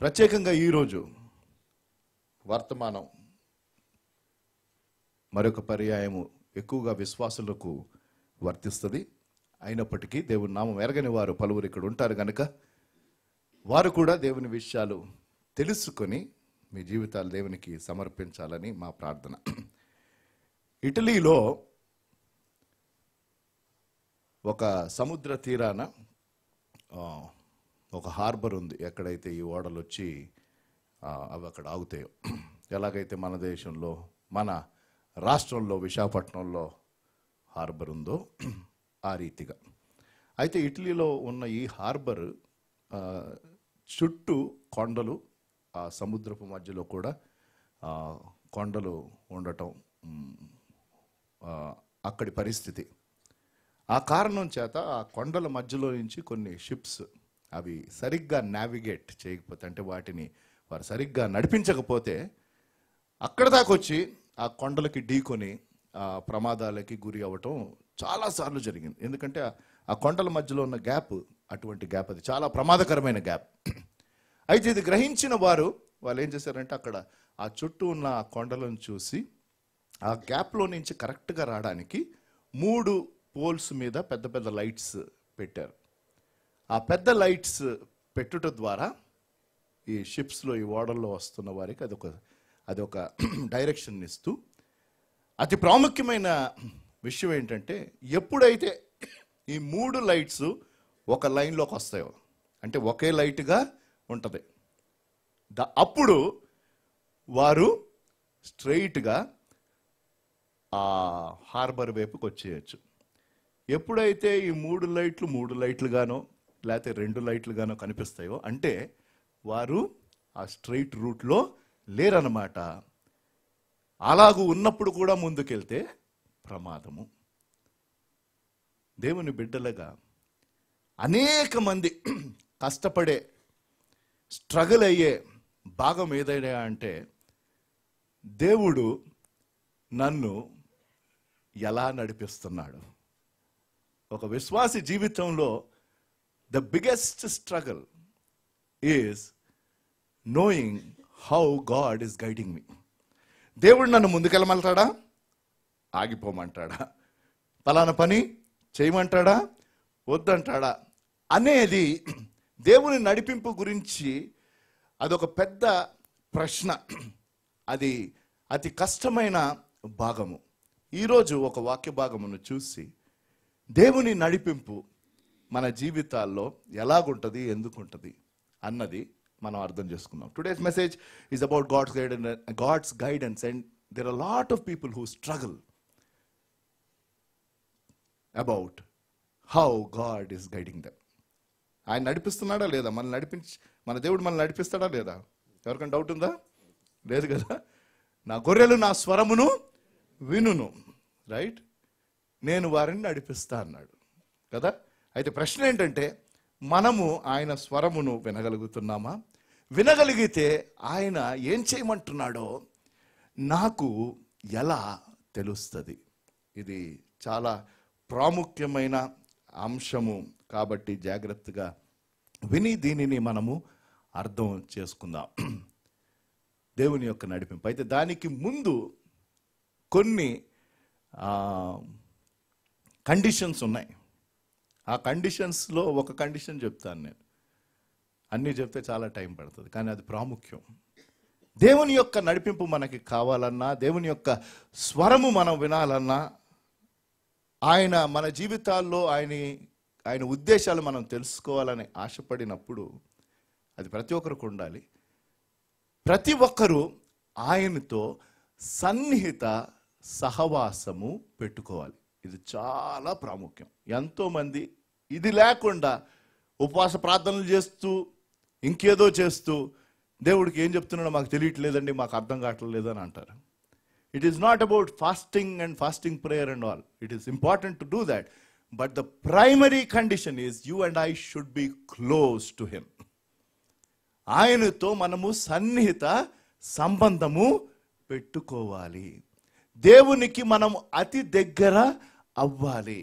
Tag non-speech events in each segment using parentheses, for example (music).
ప్రత్యేకంగా ఈరోజు వర్తమానం మరొక పర్యాయము ఎక్కువగా విశ్వాసులకు వర్తిస్తుంది అయినప్పటికీ దేవుని నామం ఎరగని వారు పలువురు ఇక్కడ ఉంటారు కనుక వారు కూడా దేవుని విషయాలు తెలుసుకొని మీ జీవితాలు దేవునికి సమర్పించాలని మా ప్రార్థన ఇటలీలో ఒక సముద్ర తీరాన ఒక హార్బర్ ఉంది ఎక్కడైతే ఈ ఓడలు వచ్చి అవి అక్కడ ఆగుతాయో ఎలాగైతే మన దేశంలో మన రాష్ట్రంలో విశాఖపట్నంలో హార్బర్ ఉందో ఆ రీతిగా అయితే ఇటలీలో ఉన్న ఈ హార్బర్ చుట్టూ కొండలు ఆ సముద్రపు మధ్యలో కూడా కొండలు ఉండటం అక్కడి పరిస్థితి ఆ కారణం చేత ఆ కొండల మధ్యలో నుంచి కొన్ని షిప్స్ అవి సరిగ్గా నావిగేట్ చేయకపోతే అంటే వాటిని వారు సరిగ్గా నడిపించకపోతే అక్కడ వచ్చి ఆ కొండలకి ఢీకొని ఆ ప్రమాదాలకి గురి అవ్వటం చాలాసార్లు జరిగింది ఎందుకంటే ఆ కొండల మధ్యలో ఉన్న గ్యాప్ అటువంటి గ్యాప్ అది చాలా ప్రమాదకరమైన గ్యాప్ అయితే ఇది గ్రహించిన వారు వాళ్ళు ఏం చేశారంటే అక్కడ ఆ చుట్టూ ఉన్న ఆ కొండలను చూసి ఆ గ్యాప్లో నుంచి కరెక్ట్గా రావడానికి మూడు పోల్స్ మీద పెద్ద పెద్ద లైట్స్ పెట్టారు ఆ పెద్ద లైట్స్ పెట్టుట ద్వారా ఈ షిప్స్లో ఈ ఓడల్లో వస్తున్న వారికి అదొక ఒక డైరెక్షన్ (clears throat) ఇస్తూ అతి ప్రాముఖ్యమైన విషయం ఏంటంటే ఎప్పుడైతే ఈ మూడు లైట్స్ ఒక లైన్లోకి వస్తాయో అంటే ఒకే లైట్గా ఉంటుంది ద అప్పుడు వారు స్ట్రైట్గా ఆ హార్బర్ వైపుకి వచ్చేయచ్చు ఎప్పుడైతే ఈ మూడు లైట్లు మూడు లైట్లుగానో లేకపోతే రెండు లైట్లుగానో కనిపిస్తాయో అంటే వారు ఆ స్ట్రైట్ రూట్లో లేరన్నమాట అలాగూ ఉన్నప్పుడు కూడా ముందుకెళ్తే ప్రమాదము దేవుని బిడ్డలుగా అనేక మంది కష్టపడే స్ట్రగుల్ అయ్యే భాగం ఏదైనా అంటే దేవుడు నన్ను ఎలా నడిపిస్తున్నాడు ఒక విశ్వాసి జీవితంలో the biggest struggle is knowing how God is guiding me దేవుడు నన్ను ముందుకెళ్ళమంటాడా ఆగిపోమంటాడా ఫలానా పని చేయమంటాడా వద్దంటాడా అనేది దేవుని నడిపింపు గురించి అదొక పెద్ద ప్రశ్న అది అతి కష్టమైన భాగము ఈరోజు ఒక వాక్య భాగమును చూసి దేవుని నడిపింపు మన జీవితాల్లో ఎలాగుంటుంది ఎందుకుంటుంది అన్నది మనం అర్థం చేసుకుందాం today's message is about God's guide and God's guidance and there are lot of people who struggle about how God is guiding them ఆయన నడిపిస్తున్నాడా లేదా మన నడిపించి మన దేవుడు మనల్ని నడిపిస్తాడా లేదా ఎవరికైనా డౌట్ ఉందా లేదు కదా నా గొర్రెలు నా స్వరమును వినును రైట్ నేను వారిని నడిపిస్తా అన్నాడు కదా అయితే ప్రశ్న ఏంటంటే మనము ఆయన స్వరమును వినగలుగుతున్నామా వినగలిగితే ఆయన ఏం చేయమంటున్నాడో నాకు ఎలా తెలుస్తుంది ఇది చాలా ప్రాముఖ్యమైన అంశము కాబట్టి జాగ్రత్తగా విని దీనిని మనము అర్థం చేసుకుందాం దేవుని యొక్క నడిపింపు అయితే దానికి ముందు కొన్ని కండిషన్స్ ఉన్నాయి ఆ కండిషన్స్లో ఒక కండిషన్ చెప్తాను నేను అన్నీ చెప్తే చాలా టైం పడుతుంది కానీ అది ప్రాముఖ్యం దేవుని యొక్క నడిపింపు మనకి కావాలన్నా దేవుని యొక్క స్వరము మనం వినాలన్నా ఆయన మన జీవితాల్లో ఆయన ఆయన ఉద్దేశాలు మనం తెలుసుకోవాలని ఆశపడినప్పుడు అది ప్రతి ఒక్కరికి ఉండాలి ప్రతి ఒక్కరూ ఆయనతో సన్నిహిత సహవాసము పెట్టుకోవాలి ఇది చాలా ప్రాముఖ్యం ఎంతోమంది ఇది లేకుండా ఉపవాస ప్రార్థనలు చేస్తూ ఇంకేదో చేస్తూ దేవుడికి ఏం చెప్తున్నాడో మాకు తెలియట్లేదండి మాకు అర్థం కావట్లేదు అని అంటారు it is not about fasting and fasting prayer and all it is important to do that but the primary condition is you and I should be close to him ఆయనతో మనము సన్నిహిత సంబంధము పెట్టుకోవాలి దేవునికి మనం అతి దగ్గర అవ్వాలి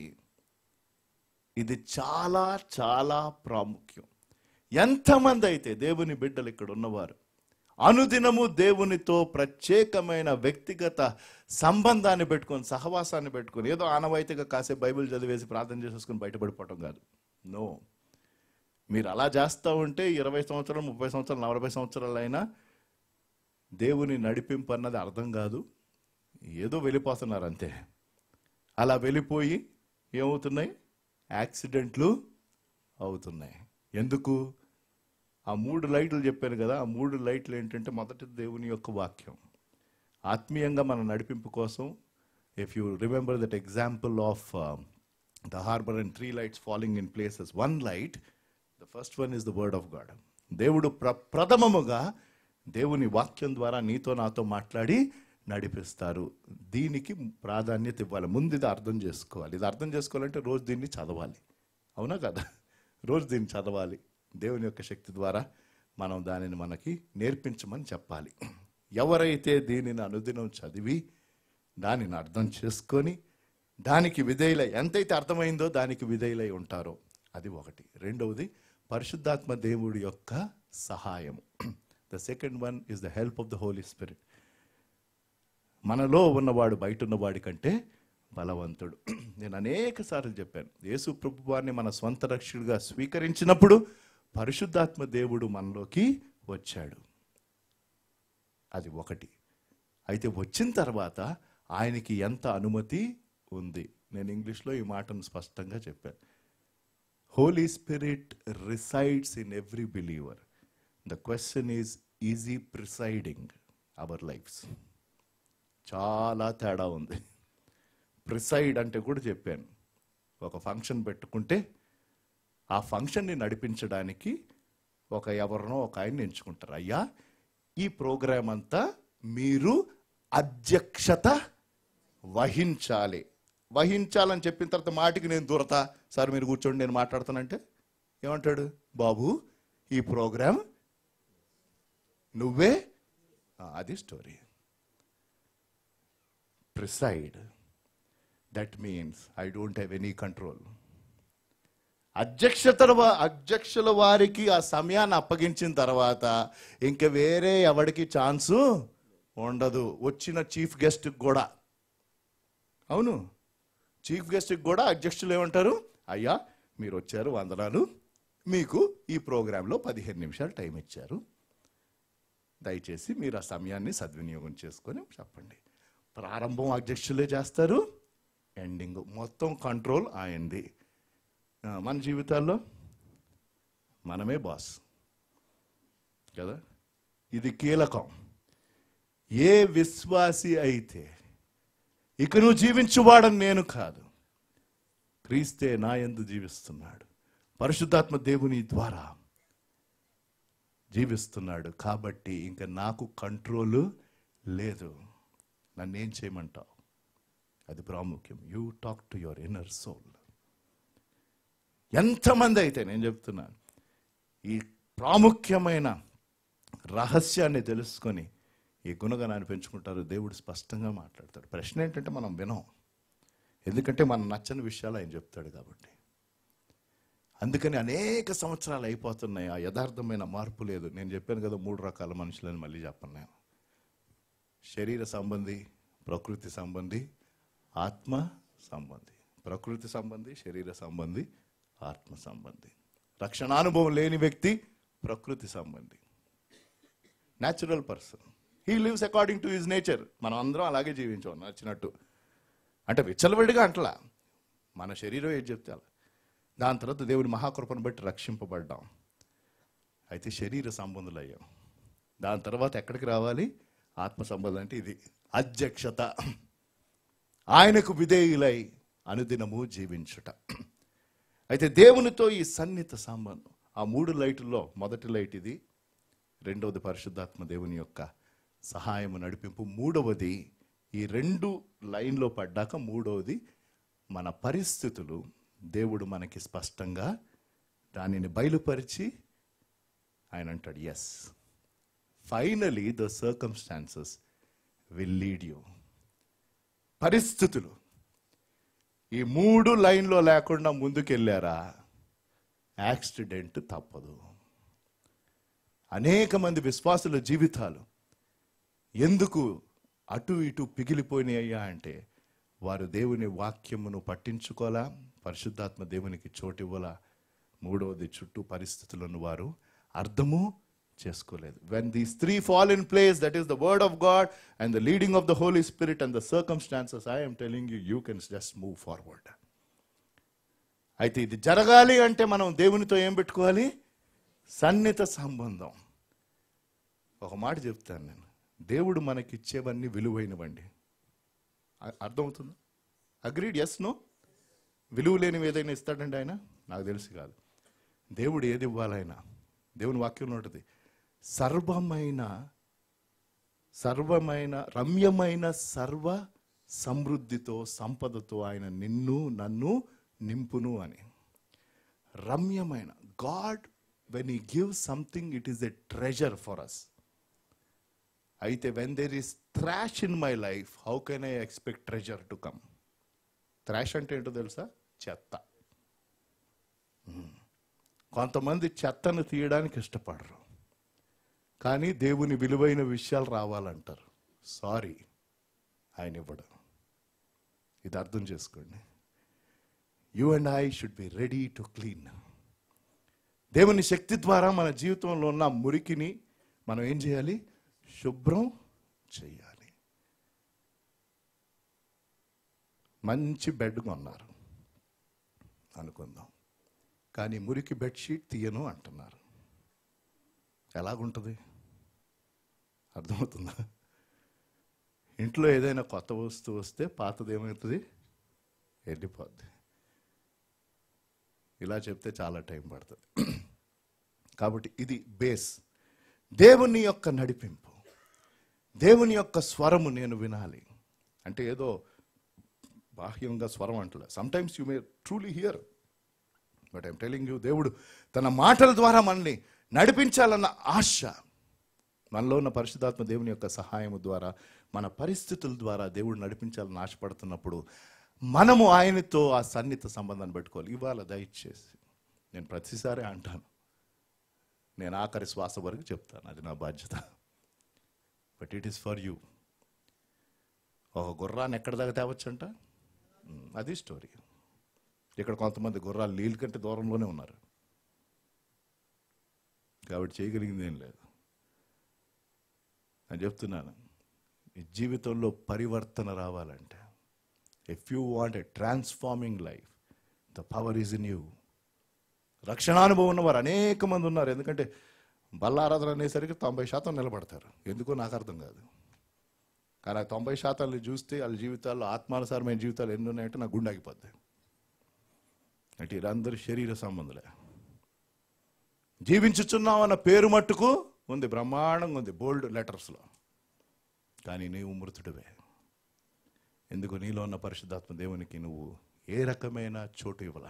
ఇది చాలా చాలా ప్రాముఖ్యం ఎంతమంది అయితే దేవుని బిడ్డలు ఇక్కడ ఉన్నవారు అనుదినము దేవునితో ప్రత్యేకమైన వ్యక్తిగత సంబంధాన్ని పెట్టుకొని సహవాసాన్ని పెట్టుకొని ఏదో ఆనవాయితీగా కాసేపు బైబిల్ చదివేసి ప్రార్థన చేసేసుకుని బయటపడిపోవటం కాదు నో మీరు అలా చేస్తూ ఉంటే ఇరవై సంవత్సరాలు ముప్పై సంవత్సరాలు నలభై సంవత్సరాలు అయినా దేవుని నడిపింపు అన్నది అర్థం కాదు ఏదో వెళ్ళిపోతున్నారు అంతే అలా వెళ్ళిపోయి ఏమవుతున్నాయి యాక్సిడెంట్లు అవుతున్నాయి ఎందుకు ఆ మూడు లైట్లు చెప్పాను కదా ఆ మూడు లైట్లు ఏంటంటే మొదటి దేవుని యొక్క వాక్యం ఆత్మీయంగా మన నడిపింపు కోసం if you remember that example of the harbour and three lights falling in places one light the first one is the word of God దేవుడు ప్ర ప్రథమముగా దేవుని వాక్యం ద్వారా నీతో నాతో మాట్లాడి నడిపిస్తారు దీనికి ప్రాధాన్యత ఇవ్వాలి ముందు ఇది అర్థం చేసుకోవాలి ఇది అర్థం చేసుకోవాలంటే రోజు దీన్ని చదవాలి అవునా కదా రోజు దీన్ని చదవాలి దేవుని యొక్క శక్తి ద్వారా మనం దానిని మనకి నేర్పించమని చెప్పాలి ఎవరైతే దీనిని అనుదినం చదివి దానిని అర్థం చేసుకొని దానికి విధేయులై ఎంతైతే అర్థమైందో దానికి విధేయులై ఉంటారో అది ఒకటి రెండవది పరిశుద్ధాత్మ దేవుడి యొక్క సహాయము the second one is the help of the holy spirit మనలో ఉన్నవాడు బయట ఉన్నవాడి కంటే బలవంతుడు నేను అనేక సార్లు చెప్పాను యేసు ప్రభువాన్ని మన స్వంత రక్షుడిగా స్వీకరించినప్పుడు పరిశుద్ధాత్మ దేవుడు మనలోకి వచ్చాడు అది ఒకటి అయితే వచ్చిన తర్వాత ఆయనకి ఎంత అనుమతి ఉంది నేను ఇంగ్లీష్లో ఈ మాటను స్పష్టంగా చెప్పాను holy spirit resides in every believer the question is is he presiding our lives చాలా తేడా ఉంది ప్రిసైడ్ అంటే కూడా చెప్పాను ఒక ఫంక్షన్ పెట్టుకుంటే ఆ ఫంక్షన్ని నడిపించడానికి ఒక ఎవరినో ఒక ఆయన్ని ఎంచుకుంటారు అయ్యా ఈ ప్రోగ్రాం అంతా మీరు అధ్యక్షత వహించాలి వహించాలని చెప్పిన తర్వాత మాటికి నేను దూరతా సార్ మీరు కూర్చోండి నేను మాట్లాడతానంటే ఏమంటాడు బాబు ఈ ప్రోగ్రాం నువ్వే అది story preside that means I don't have any control అధ్యక్షత అధ్యక్షుల వారికి ఆ సమయాన్ని అప్పగించిన తర్వాత ఇంక వేరే ఎవరికి ఛాన్సు ఉండదు వచ్చిన చీఫ్ గెస్ట్కి కూడా అవును చీఫ్ గెస్ట్కి కూడా అధ్యక్షులు ఏమంటారు అయ్యా మీరు వచ్చారు వందనాలు మీకు ఈ ప్రోగ్రాంలో పదిహేను నిమిషాలు టైం ఇచ్చారు దయచేసి మీరు ఆ సమయాన్ని సద్వినియోగం చేసుకొని చెప్పండి ప్రారంభం అధ్యక్షులే చేస్తారు ఎండింగ్ మొత్తం కంట్రోల్ ఆయనది మన జీవితాల్లో మనమే బాస్ కదా ఇది కీలకం ఏ విశ్వాసి అయితే ఇక నువ్వు జీవించువాడని నేను కాదు క్రీస్తే నా ఎందు జీవిస్తున్నాడు పరిశుద్ధాత్మ దేవుని ద్వారా జీవిస్తున్నాడు కాబట్టి ఇంకా నాకు కంట్రోలు లేదు నన్ను ఏం చేయమంటావు అది ప్రాముఖ్యం you talk to your inner soul ఎంతమంది అయితే నేను చెప్తున్నాను ఈ ప్రాముఖ్యమైన రహస్యాన్ని తెలుసుకొని ఈ గుణగణాన్ని పెంచుకుంటారు దేవుడు స్పష్టంగా మాట్లాడతాడు ప్రశ్న ఏంటంటే మనం వినం ఎందుకంటే మనం నచ్చని విషయాలు ఆయన చెప్తాడు కాబట్టి అందుకని అనేక సంవత్సరాలు అయిపోతున్నాయి ఆ యథార్థమైన మార్పు లేదు నేను చెప్పాను కదా మూడు రకాల మనుషులని మళ్ళీ చెప్పను నేను శరీర సంబంధి ప్రకృతి సంబంధి ఆత్మ సంబంధి ప్రకృతి సంబంధి శరీర సంబంధి ఆత్మ సంబంధి రక్షణానుభవం లేని వ్యక్తి ప్రకృతి సంబంధి natural person he lives according to his nature మనం అందరం అలాగే జీవించాం నచ్చినట్టు అంటే విచ్చలవిడిగా అంటలా మన శరీరం ఏం చెప్తే అలా దాని తర్వాత దేవుడి మహాకృపను బట్టి రక్షింపబడ్డాం అయితే శరీర సంబంధులు అయ్యాం దాని తర్వాత ఎక్కడికి రావాలి ఆత్మ సంబంధం అంటే ఇది అధ్యక్షత ఆయనకు విధేయులై అనుదినము జీవించుట అయితే దేవునితో ఈ సన్నిహిత సంబంధం ఆ మూడు లైటుల్లో మొదటి లైట్ ఇది రెండవది పరిశుద్ధాత్మ దేవుని యొక్క సహాయము నడిపింపు మూడవది ఈ రెండు లైన్లో పడ్డాక మూడవది మన పరిస్థితులు దేవుడు మనకి స్పష్టంగా దానిని బయలుపరిచి ఆయన అంటాడు yes finally the circumstances will lead you పరిస్థితులు ఈ మూడు లైన్లో లేకుండా ముందుకెళ్ళారా యాక్సిడెంట్ తప్పదు అనేక మంది విశ్వాసుల జీవితాలు ఎందుకు అటు ఇటు పిగిలిపోయినాయ్యా అంటే వారు దేవుని వాక్యమును పట్టించుకోలా పరిశుద్ధాత్మ దేవునికి ఇవ్వాల మూడవది చుట్టూ పరిస్థితులను వారు అర్థము చేసుకోలేదు when these three fall in place that is the word of God and the leading of the holy spirit and the circumstances I'm telling you you can just move forward అయితే ఇది జరగాలి అంటే మనం దేవునితో ఏం పెట్టుకోవాలి సన్నిహిత సంబంధం ఒక మాట చెప్తాను నేను దేవుడు మనకిచ్చేవన్నీ విలువైనవండి అర్థమవుతుంది అగ్రీడ్ ఎస్ నో విలువ లేనివి ఏదైనా ఇస్తాడండి ఆయన నాకు తెలిసి కాదు దేవుడు ఏది ఇవ్వాలైనా దేవుని వాక్యం ఉంటుంది సర్వమైన సర్వమైన రమ్యమైన సర్వ సమృద్ధితో సంపదతో ఆయన నిన్ను నన్ను నింపును అని రమ్యమైన God when he give something it is a treasure for us అయితే when there is trash in my life how can I expect treasure to come trash అంటే ఏంటో తెలుసా చెత్త కొంతమంది చెత్తను తీయడానికి ఇష్టపడరు కానీ దేవుని విలువైన విషయాలు రావాలంటారు సారీ ఆయన ఇవ్వడం ఇది అర్థం చేసుకోండి you and I should be ready to clean దేవుని శక్తి ద్వారా మన జీవితంలో ఉన్న మురికిని మనం ఏం చేయాలి శుభ్రం చేయాలి మంచి బెడ్ కొన్నారు అనుకుందాం కానీ మురికి బెడ్షీట్ తీయను అంటున్నారు ఎలాగుంటుంది అర్థమవుతుందా ఇంట్లో ఏదైనా కొత్త వస్తువు వస్తే పాతది ఏమవుతుంది ఎండిపోద్ది ఇలా చెప్తే చాలా టైం పడుతుంది కాబట్టి ఇది బేస్ దేవుని యొక్క నడిపింపు దేవుని యొక్క స్వరము నేను వినాలి అంటే ఏదో బాహ్యంగా స్వరం అంటలే sometimes you may truly hear but I'm telling you దేవుడు తన మాటల ద్వారా మనల్ని నడిపించాలన్న ఆశ మనలో ఉన్న పరిశుధాత్మ దేవుని యొక్క సహాయము ద్వారా మన పరిస్థితుల ద్వారా దేవుడు నడిపించాలని ఆశపడుతున్నప్పుడు మనము ఆయనతో ఆ సన్నిహిత సంబంధాన్ని పెట్టుకోవాలి ఇవాళ దయచేసి నేను ప్రతిసారి అంటాను నేను ఆఖరి శ్వాస వరకు చెప్తాను అది నా బాధ్యత but it is for you ఒక గుర్రాన్ని ఎక్కడ దాకా తేవచ్చంట అది స్టోరీ ఇక్కడ కొంతమంది గుర్రాలు నీళ్ళ కంటే దూరంలోనే ఉన్నారు కాబట్టి చేయగలిగింది ఏం లేదు నేను చెప్తున్నాను ఈ జీవితంలో పరివర్తన రావాలంటే if you want a transforming life the power is in you రక్షణానుభవం ఉన్నవారు అనేక మంది ఉన్నారు ఎందుకంటే బల్లారాధన అనేసరికి తొంభై శాతం నిలబడతారు ఎందుకో నాకు అర్థం కాదు కానీ ఆ తొంభై శాతాలు చూస్తే వాళ్ళ జీవితాల్లో ఆత్మానుసారమైన జీవితాలు ఎన్ని ఉన్నాయంటే నాకు గుండాగిపోద్ది అంటే వీళ్ళందరూ శరీర సంబంధులే జీవించుచున్నాం అన్న పేరు మట్టుకు ఉంది బ్రహ్మాండంగా ఉంది బోల్డ్ లెటర్స్లో కానీ నీవు మృతుడివే ఎందుకు నీలో ఉన్న పరిశుద్ధాత్మ దేవునికి నువ్వు ఏ రకమైన చోటు ఇవ్వాల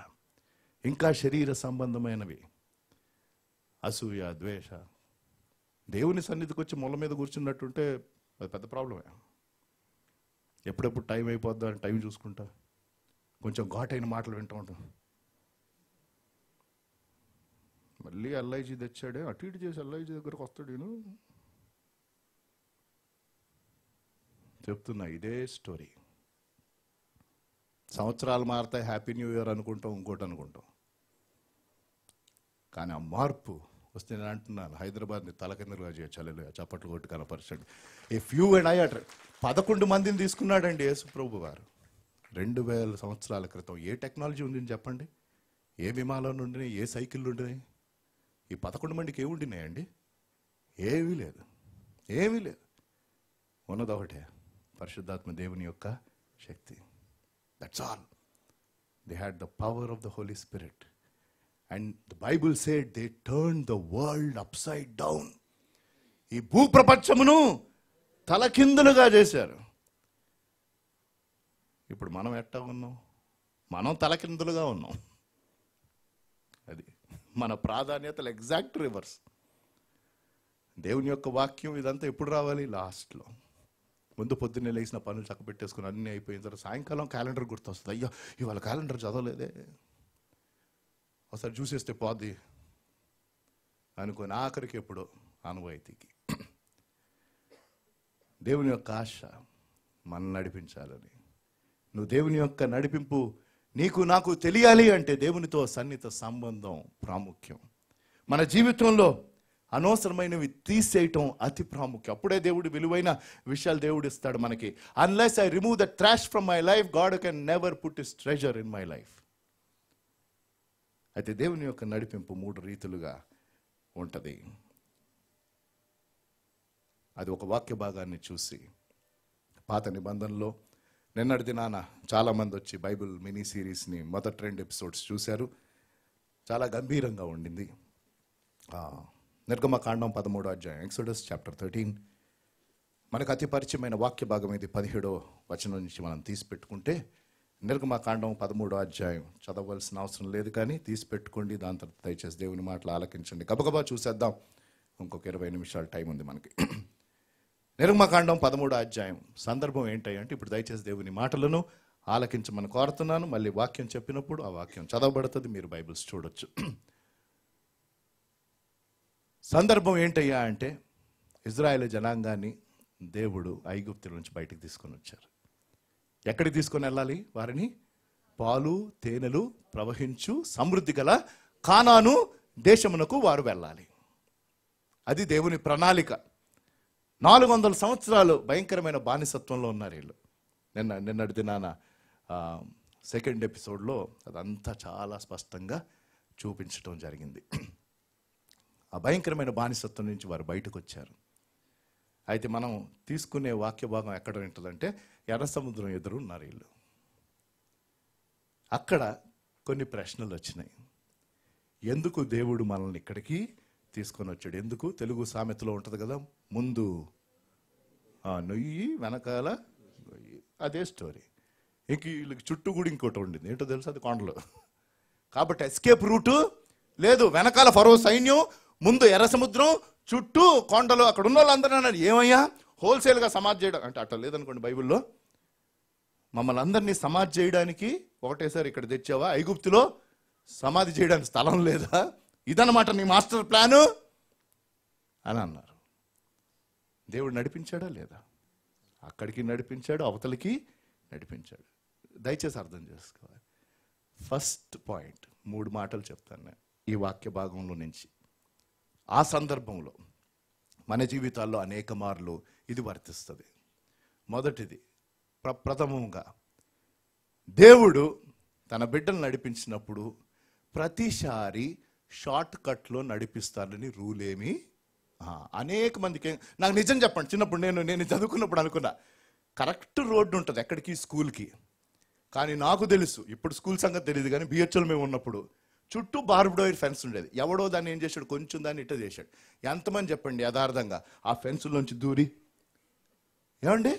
ఇంకా శరీర సంబంధమైనవి అసూయ ద్వేష దేవుని సన్నిధికి వచ్చి మొల మీద కూర్చున్నట్టుంటే అది పెద్ద ప్రాబ్లమే ఎప్పుడెప్పుడు టైం అయిపోద్దా అని టైం చూసుకుంటా కొంచెం ఘాటైన మాటలు వింటూ ఉంటాం మళ్ళీ ఎల్ఐజీ తెచ్చాడే అటు ఇటు చేసి ఎల్ఐజీ దగ్గరకు వస్తాడు నేను చెప్తున్నా ఇదే స్టోరీ సంవత్సరాలు మారుతాయి హ్యాపీ న్యూ ఇయర్ అనుకుంటాం ఇంకోటి అనుకుంటాం కానీ ఆ మార్పు వస్తే నేను అంటున్నాను హైదరాబాద్ని తలకిందులుగా చేయొచ్చు చప్పట్లు కొట్టు కనపరచండి a few and I utter పదకొండు మందిని తీసుకున్నాడండి యేసుప్రభు గారు రెండు వేల సంవత్సరాల క్రితం ఏ టెక్నాలజీ ఉందని చెప్పండి ఏ విమానాలు ఉండినాయి ఏ సైకిళ్ళు ఉండినాయి ఈ పదకొండు మందికి ఉండినాయండి ఏమీ లేదు ఏమీ లేదు ఉన్నదొకటే పరిశుద్ధాత్మ దేవుని యొక్క శక్తి that's all they had the power of the holy spirit and the Bible said they turn the world side down ఈ భూప్రపంచమును తలకిందులుగా చేశారు ఇప్పుడు మనం ఎట్టా ఉన్నాం మనం తలకిందులుగా ఉన్నాం మన ప్రాధాన్యతలు ఎగ్జాక్ట్ రివర్స్ దేవుని యొక్క వాక్యం ఇదంతా ఎప్పుడు రావాలి లాస్ట్లో ముందు పొద్దున్నే లేచిన పనులు చక్కబెట్టేసుకుని అన్నీ అయిపోయిన తర్వాత సాయంకాలం క్యాలెండర్ గుర్తొస్తుంది అయ్యో ఇవాళ క్యాలెండర్ చదవలేదే ఒకసారి చూసేస్తే పోద్ది అనుకుని ఆఖరికి ఎప్పుడు అనుభూతికి దేవుని యొక్క ఆశ మనం నడిపించాలని నువ్వు దేవుని యొక్క నడిపింపు నీకు నాకు తెలియాలి అంటే దేవునితో సన్నిహిత సంబంధం ప్రాముఖ్యం మన జీవితంలో అనవసరమైనవి తీసేయటం అతి ప్రాముఖ్యం అప్పుడే దేవుడు విలువైన విషయాలు దేవుడు ఇస్తాడు మనకి unless I remove the trash from my life God can never put his treasure in my life అయితే దేవుని యొక్క నడిపింపు మూడు రీతులుగా ఉంటుంది అది ఒక వాక్య భాగాన్ని చూసి పాత నిబంధనలో నిన్నటి దినాన చాలామంది వచ్చి బైబిల్ మినీ సిరీస్ని మొదటి రెండు ఎపిసోడ్స్ చూశారు చాలా గంభీరంగా ఉండింది నిర్గమ కాండం పదమూడు అధ్యాయం ఎక్సోడస్ చాప్టర్ థర్టీన్ మనకు అతి పరిచయమైన వాక్య భాగం ఇది పదిహేడో వచనం నుంచి మనం తీసి పెట్టుకుంటే కాండం పదమూడో అధ్యాయం చదవలసిన అవసరం లేదు కానీ తీసి పెట్టుకోండి దాని తర్వాత దయచేసి దేవుని మాటలు ఆలకించండి గబగబా చూసేద్దాం ఇంకొక ఇరవై నిమిషాలు టైం ఉంది మనకి నిర్మకాండం పదమూడు అధ్యాయం సందర్భం ఏంటంటే ఇప్పుడు దయచేసి దేవుని మాటలను ఆలకించమని కోరుతున్నాను మళ్ళీ వాక్యం చెప్పినప్పుడు ఆ వాక్యం చదవబడుతుంది మీరు బైబిల్స్ చూడొచ్చు సందర్భం ఏంటయ్యా అంటే ఇజ్రాయేల్ జనాంగాన్ని దేవుడు ఐగుప్తుల నుంచి బయటకు తీసుకొని వచ్చారు ఎక్కడికి తీసుకొని వెళ్ళాలి వారిని పాలు తేనెలు ప్రవహించు సమృద్ధి గల కానాను దేశమునకు వారు వెళ్ళాలి అది దేవుని ప్రణాళిక నాలుగు వందల సంవత్సరాలు భయంకరమైన బానిసత్వంలో ఉన్నారు వీళ్ళు నిన్న నిన్నటి దినాన సెకండ్ ఎపిసోడ్లో అదంతా చాలా స్పష్టంగా చూపించడం జరిగింది ఆ భయంకరమైన బానిసత్వం నుంచి వారు బయటకు వచ్చారు అయితే మనం తీసుకునే వాక్య భాగం ఎక్కడ ఉంటుందంటే ఎర్ర సముద్రం ఎదురు ఉన్నారు వీళ్ళు అక్కడ కొన్ని ప్రశ్నలు వచ్చినాయి ఎందుకు దేవుడు మనల్ని ఇక్కడికి తీసుకొని వచ్చాడు ఎందుకు తెలుగు సామెతలో ఉంటుంది కదా ముందు నొయ్యి వెనకాల అదే స్టోరీ ఇంక వీళ్ళకి చుట్టూ కూడా ఇంకోటి ఉండింది ఏంటో తెలుసు అది కొండలు కాబట్టి ఎస్కేప్ రూటు లేదు వెనకాల ఫరో సైన్యం ముందు ఎర్ర సముద్రం చుట్టూ కొండలు అక్కడ ఉన్న వాళ్ళందరూ అన్నారు ఏమయ్యా హోల్సేల్గా సమాజ్ చేయడం అంటే అట్లా లేదనుకోండి బైబిల్లో మమ్మల్ని అందరినీ సమాజ్ చేయడానికి ఒకటేసారి ఇక్కడ తెచ్చావా ఐగుప్తులో సమాధి చేయడానికి స్థలం లేదా ఇదన్నమాట నీ మాస్టర్ ప్లాను అని అన్నారు దేవుడు నడిపించాడా లేదా అక్కడికి నడిపించాడు అవతలికి నడిపించాడు దయచేసి అర్థం చేసుకోవాలి ఫస్ట్ పాయింట్ మూడు మాటలు చెప్తాను నేను ఈ వాక్య భాగంలో నుంచి ఆ సందర్భంలో మన జీవితాల్లో అనేక మార్లు ఇది వర్తిస్తుంది మొదటిది ప్రథమంగా దేవుడు తన బిడ్డను నడిపించినప్పుడు ప్రతిసారి షార్ట్ కట్లో నడిపిస్తారని రూల్ ఏమి అనేక మందికి నాకు నిజం చెప్పండి చిన్నప్పుడు నేను నేను చదువుకున్నప్పుడు అనుకున్నా కరెక్ట్ రోడ్డు ఉంటుంది ఎక్కడికి స్కూల్కి కానీ నాకు తెలుసు ఇప్పుడు స్కూల్ సంగతి తెలియదు కానీ బిహెచ్ఎల్ మేము ఉన్నప్పుడు చుట్టూ బార్బుడోయిర్ ఫెన్స్ ఉండేది ఎవడో దాన్ని ఏం చేశాడు కొంచెం దాన్ని ఇట్ట చేశాడు ఎంతమంది చెప్పండి యథార్థంగా ఆ ఫెన్స్లోంచి దూరి ఏమండి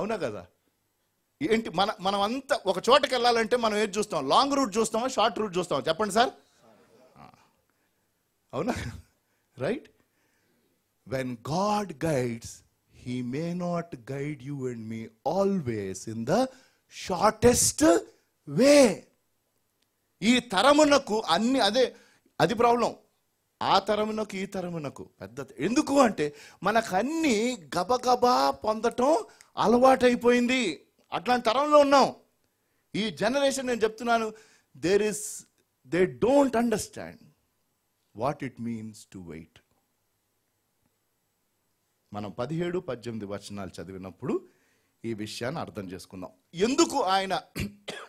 అవునా కదా ఏంటి మన మనం అంతా ఒక చోటకి వెళ్ళాలంటే మనం ఏది చూస్తాం లాంగ్ రూట్ చూస్తామా షార్ట్ రూట్ చూస్తామా చెప్పండి సార్ అవునా right when God guides he may not guide you and me always in the shortest way ఈ తరమునకు అన్ని అదే అది ప్రాబ్లం ఆ తరమునకు ఈ తరమునకు పెద్ద ఎందుకు అంటే మనకు అన్నీ గబగబా పొందటం అలవాటైపోయింది అట్లాంటి తరంలో ఉన్నాం ఈ జనరేషన్ నేను చెప్తున్నాను there is they don't understand what it means to wait మనం పదిహేడు పద్దెనిమిది వచనాలు చదివినప్పుడు ఈ విషయాన్ని అర్థం చేసుకుందాం ఎందుకు ఆయన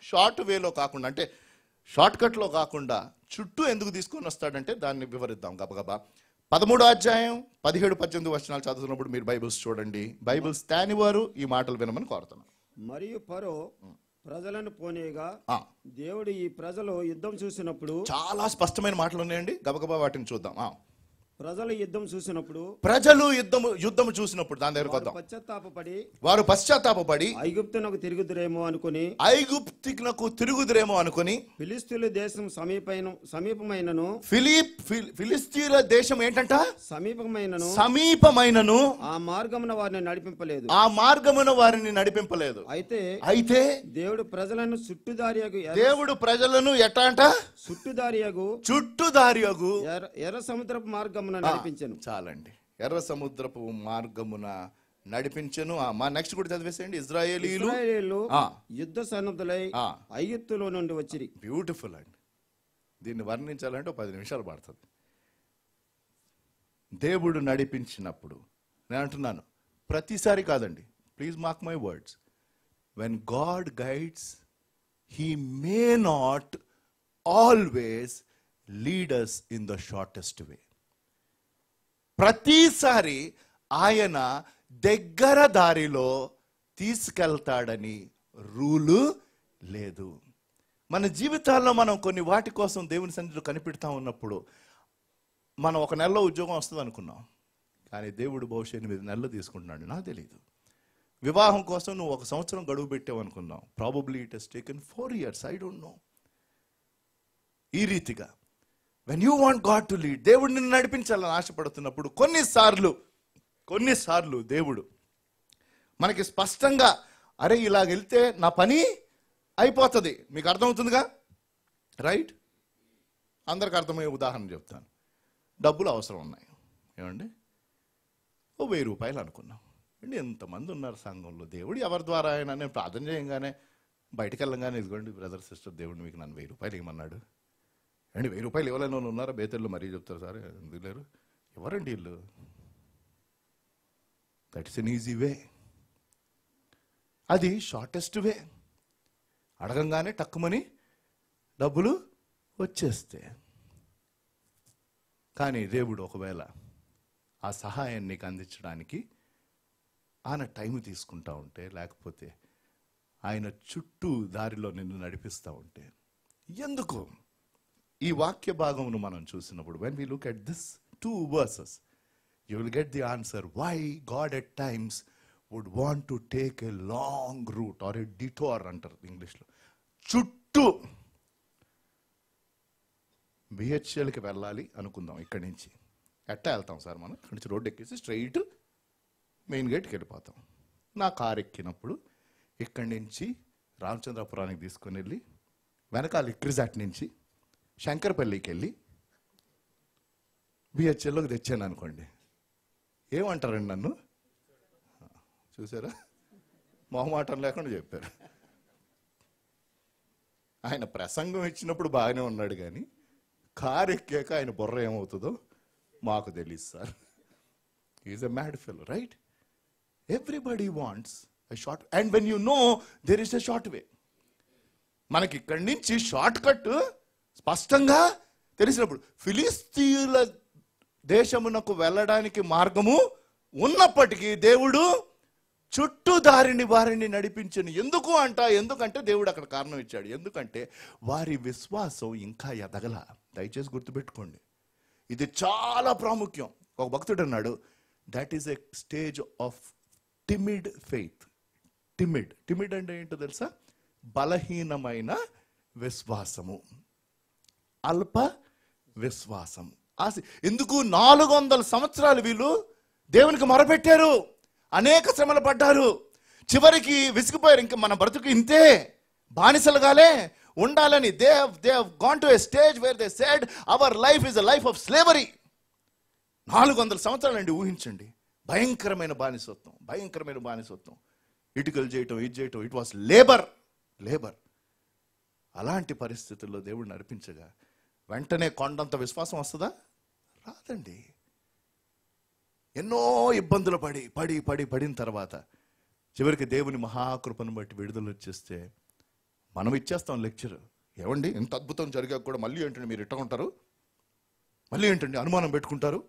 షార్ట్ వేలో కాకుండా అంటే షార్ట్ కట్లో కాకుండా చుట్టూ ఎందుకు తీసుకొని వస్తాడంటే దాన్ని వివరిద్దాం గబగబా పదమూడో అధ్యాయం పదిహేడు పద్దెనిమిది వచనాలు చదువుతున్నప్పుడు మీరు బైబిల్స్ చూడండి బైబిల్స్ వారు ఈ మాటలు వినమని కోరుతున్నాను మరియు పరో ప్రజలను పోనేగా దేవుడు ఈ ప్రజలు యుద్ధం చూసినప్పుడు చాలా స్పష్టమైన మాటలు ఉన్నాయండి గబగబా వాటిని చూద్దాం ప్రజలు యుద్ధం చూసినప్పుడు ప్రజలు యుద్ధం యుద్ధం చూసినప్పుడు దాని దగ్గర పశ్చాత్తాపడి వారు పశ్చాత్తాపపడి ఐగుప్తునకు తిరుగుదురేమో అనుకుని ఐగుప్తికులకు తిరుగుదురేమో అనుకుని ఫిలిస్తీన్ దేశం సమీపైన సమీపమైనను ఫిలిప్ ఫిలిస్తీన్ల దేశం ఏంటంట సమీపమైనను సమీపమైనను ఆ మార్గమున వారిని నడిపింపలేదు ఆ మార్గమున వారిని నడిపింపలేదు అయితే అయితే దేవుడు ప్రజలను చుట్టుదారి దేవుడు ప్రజలను ఎట్లా అంట చుట్టుదారి చుట్టుదారి ఎర్ర సముద్రపు మార్గం మార్గమున నడిపించను చాలండి ఎర్ర సముద్రపు మార్గమున నడిపించను మా నెక్స్ట్ కూడా చదివేసేయండి ఇజ్రాయేలీలు యుద్ధ సన్నద్ధులై అయ్యత్తులో నుండి వచ్చి బ్యూటిఫుల్ అండి దీన్ని వర్ణించాలంటే పది నిమిషాలు పడుతుంది దేవుడు నడిపించినప్పుడు నేను అంటున్నాను ప్రతిసారి కాదండి please mark my words when God guides he may not always leaders in the shortest way ప్రతిసారి ఆయన దగ్గర దారిలో తీసుకెళ్తాడని రూలు లేదు మన జీవితాల్లో మనం కొన్ని వాటి కోసం దేవుని సన్నిధిలో కనిపెడతా ఉన్నప్పుడు మనం ఒక నెలలో ఉద్యోగం వస్తుంది అనుకున్నాం కానీ దేవుడు భవిష్యత్ ఎనిమిది నెలలు తీసుకుంటున్నాడు నాకు తెలియదు వివాహం కోసం నువ్వు ఒక సంవత్సరం గడువు పెట్టావు అనుకుందాం probably it he's taken four years I don't know ఈ రీతిగా when you want God to lead దేవుడు నిన్ను నడిపించాలని ఆశపడుతున్నప్పుడు కొన్నిసార్లు కొన్నిసార్లు దేవుడు మనకి స్పష్టంగా అరే ఇలాగ వెళ్తే నా పని అయిపోతుంది మీకు అర్థమవుతుందిగా రైట్ అందరికి అర్థమయ్యే ఉదాహరణ చెప్తాను డబ్బులు అవసరం ఉన్నాయి ఏమండి ఓ వెయ్యి రూపాయలు అనుకున్నాం అండి ఎంతమంది ఉన్నారు సంఘంలో దేవుడు ఎవరి ద్వారా అయినా నేను ప్రార్థన చేయంగానే బయటకు వెళ్ళంగానే ఇదిగోండి బ్రదర్ సిస్టర్ దేవుడు మీకు నన్ను వెయ్యి రూపాయలు ఇవ్వమన్నాడు అండి వెయ్యి రూపాయలు ఇవ్వలేని వాళ్ళు ఉన్నారా బేతల్లో మరీ చెప్తారు సార్ లేరు ఎవరండి వీళ్ళు that is an easy way అది షార్టెస్ట్ వే అడగంగానే టక్కుమని డబ్బులు వచ్చేస్తే కానీ దేవుడు ఒకవేళ ఆ సహాయాన్ని నీకు అందించడానికి ఆయన టైం తీసుకుంటా ఉంటే లేకపోతే ఆయన చుట్టూ దారిలో నిన్ను నడిపిస్తూ ఉంటే ఎందుకు ఈ వాక్య భాగమును మనం చూసినప్పుడు when we look at this two verses you will get the answer why God at times would want to take a long route or a detour అంటారు ఇంగ్లీష్లో చుట్టూ బిహెచ్ఎల్కి వెళ్ళాలి అనుకుందాం ఇక్కడి నుంచి ఎట్టా వెళ్తాం సార్ మనం ఇక్కడి నుంచి రోడ్డు ఎక్కేసి స్ట్రైట్ మెయిన్ గేట్కి వెళ్ళిపోతాం నా కార్ ఎక్కినప్పుడు ఇక్కడి నుంచి రామచంద్రపురానికి తీసుకుని వెళ్ళి వెనకాల ఇక్రిజాట్ నుంచి శంకర్పల్లికి వెళ్ళి బిహెచ్ఎల్లోకి తెచ్చాను అనుకోండి ఏమంటారండి నన్ను చూసారా మొహమాటం లేకుండా చెప్పారు ఆయన ప్రసంగం ఇచ్చినప్పుడు బాగానే ఉన్నాడు కానీ కారు ఎక్కాక ఆయన బుర్ర ఏమవుతుందో మాకు తెలియదు sir is a mad fell right everybody wants short and when you know there is a short way మనకి ఇక్కడి నుంచి షార్ట్ కట్ స్పష్టంగా తెలిసినప్పుడు ఫిలిస్తీన్ల దేశమునకు వెళ్ళడానికి మార్గము ఉన్నప్పటికీ దేవుడు చుట్టూ దారిని వారిని నడిపించను ఎందుకు అంట ఎందుకంటే దేవుడు అక్కడ కారణం ఇచ్చాడు ఎందుకంటే వారి విశ్వాసం ఇంకా ఎదగల దయచేసి గుర్తుపెట్టుకోండి ఇది చాలా ప్రాముఖ్యం ఒక భక్తుడు అన్నాడు that is a stage of timid faith timid timid అంటే ఏంటో తెలుసా బలహీనమైన విశ్వాసము అల్ప విశ్వాసం ఆశ ఎందుకు నాలుగు వందల సంవత్సరాలు వీళ్ళు దేవునికి మొరపెట్టారు అనేక శ్రమలు పడ్డారు చివరికి విసిగిపోయారు ఇంకా మన బ్రతుకు ఇంతే బానిసలుగాలే ఉండాలని they they gone to a stage where they said our life is a life of slavery నాలుగు వందల అండి ఊహించండి భయంకరమైన బానిసత్వం భయంకరమైన బానిసత్వం ఇటుకలు చేయటం ఇది చేయటం ఇట్ వాస్ లేబర్ లేబర్ అలాంటి పరిస్థితుల్లో దేవుడు నడిపించగా వెంటనే కొండంత విశ్వాసం వస్తుందా రాదండి ఎన్నో ఇబ్బందులు పడి పడి పడి పడిన తర్వాత చివరికి దేవుని మహాకృపను బట్టి విడుదల వచ్చేస్తే మనం ఇచ్చేస్తాం లెక్చర్ ఏమండి ఇంత అద్భుతం జరిగా కూడా మళ్ళీ ఏంటండి మీరు ఇట్ట ఉంటారు మళ్ళీ ఏంటండి అనుమానం పెట్టుకుంటారు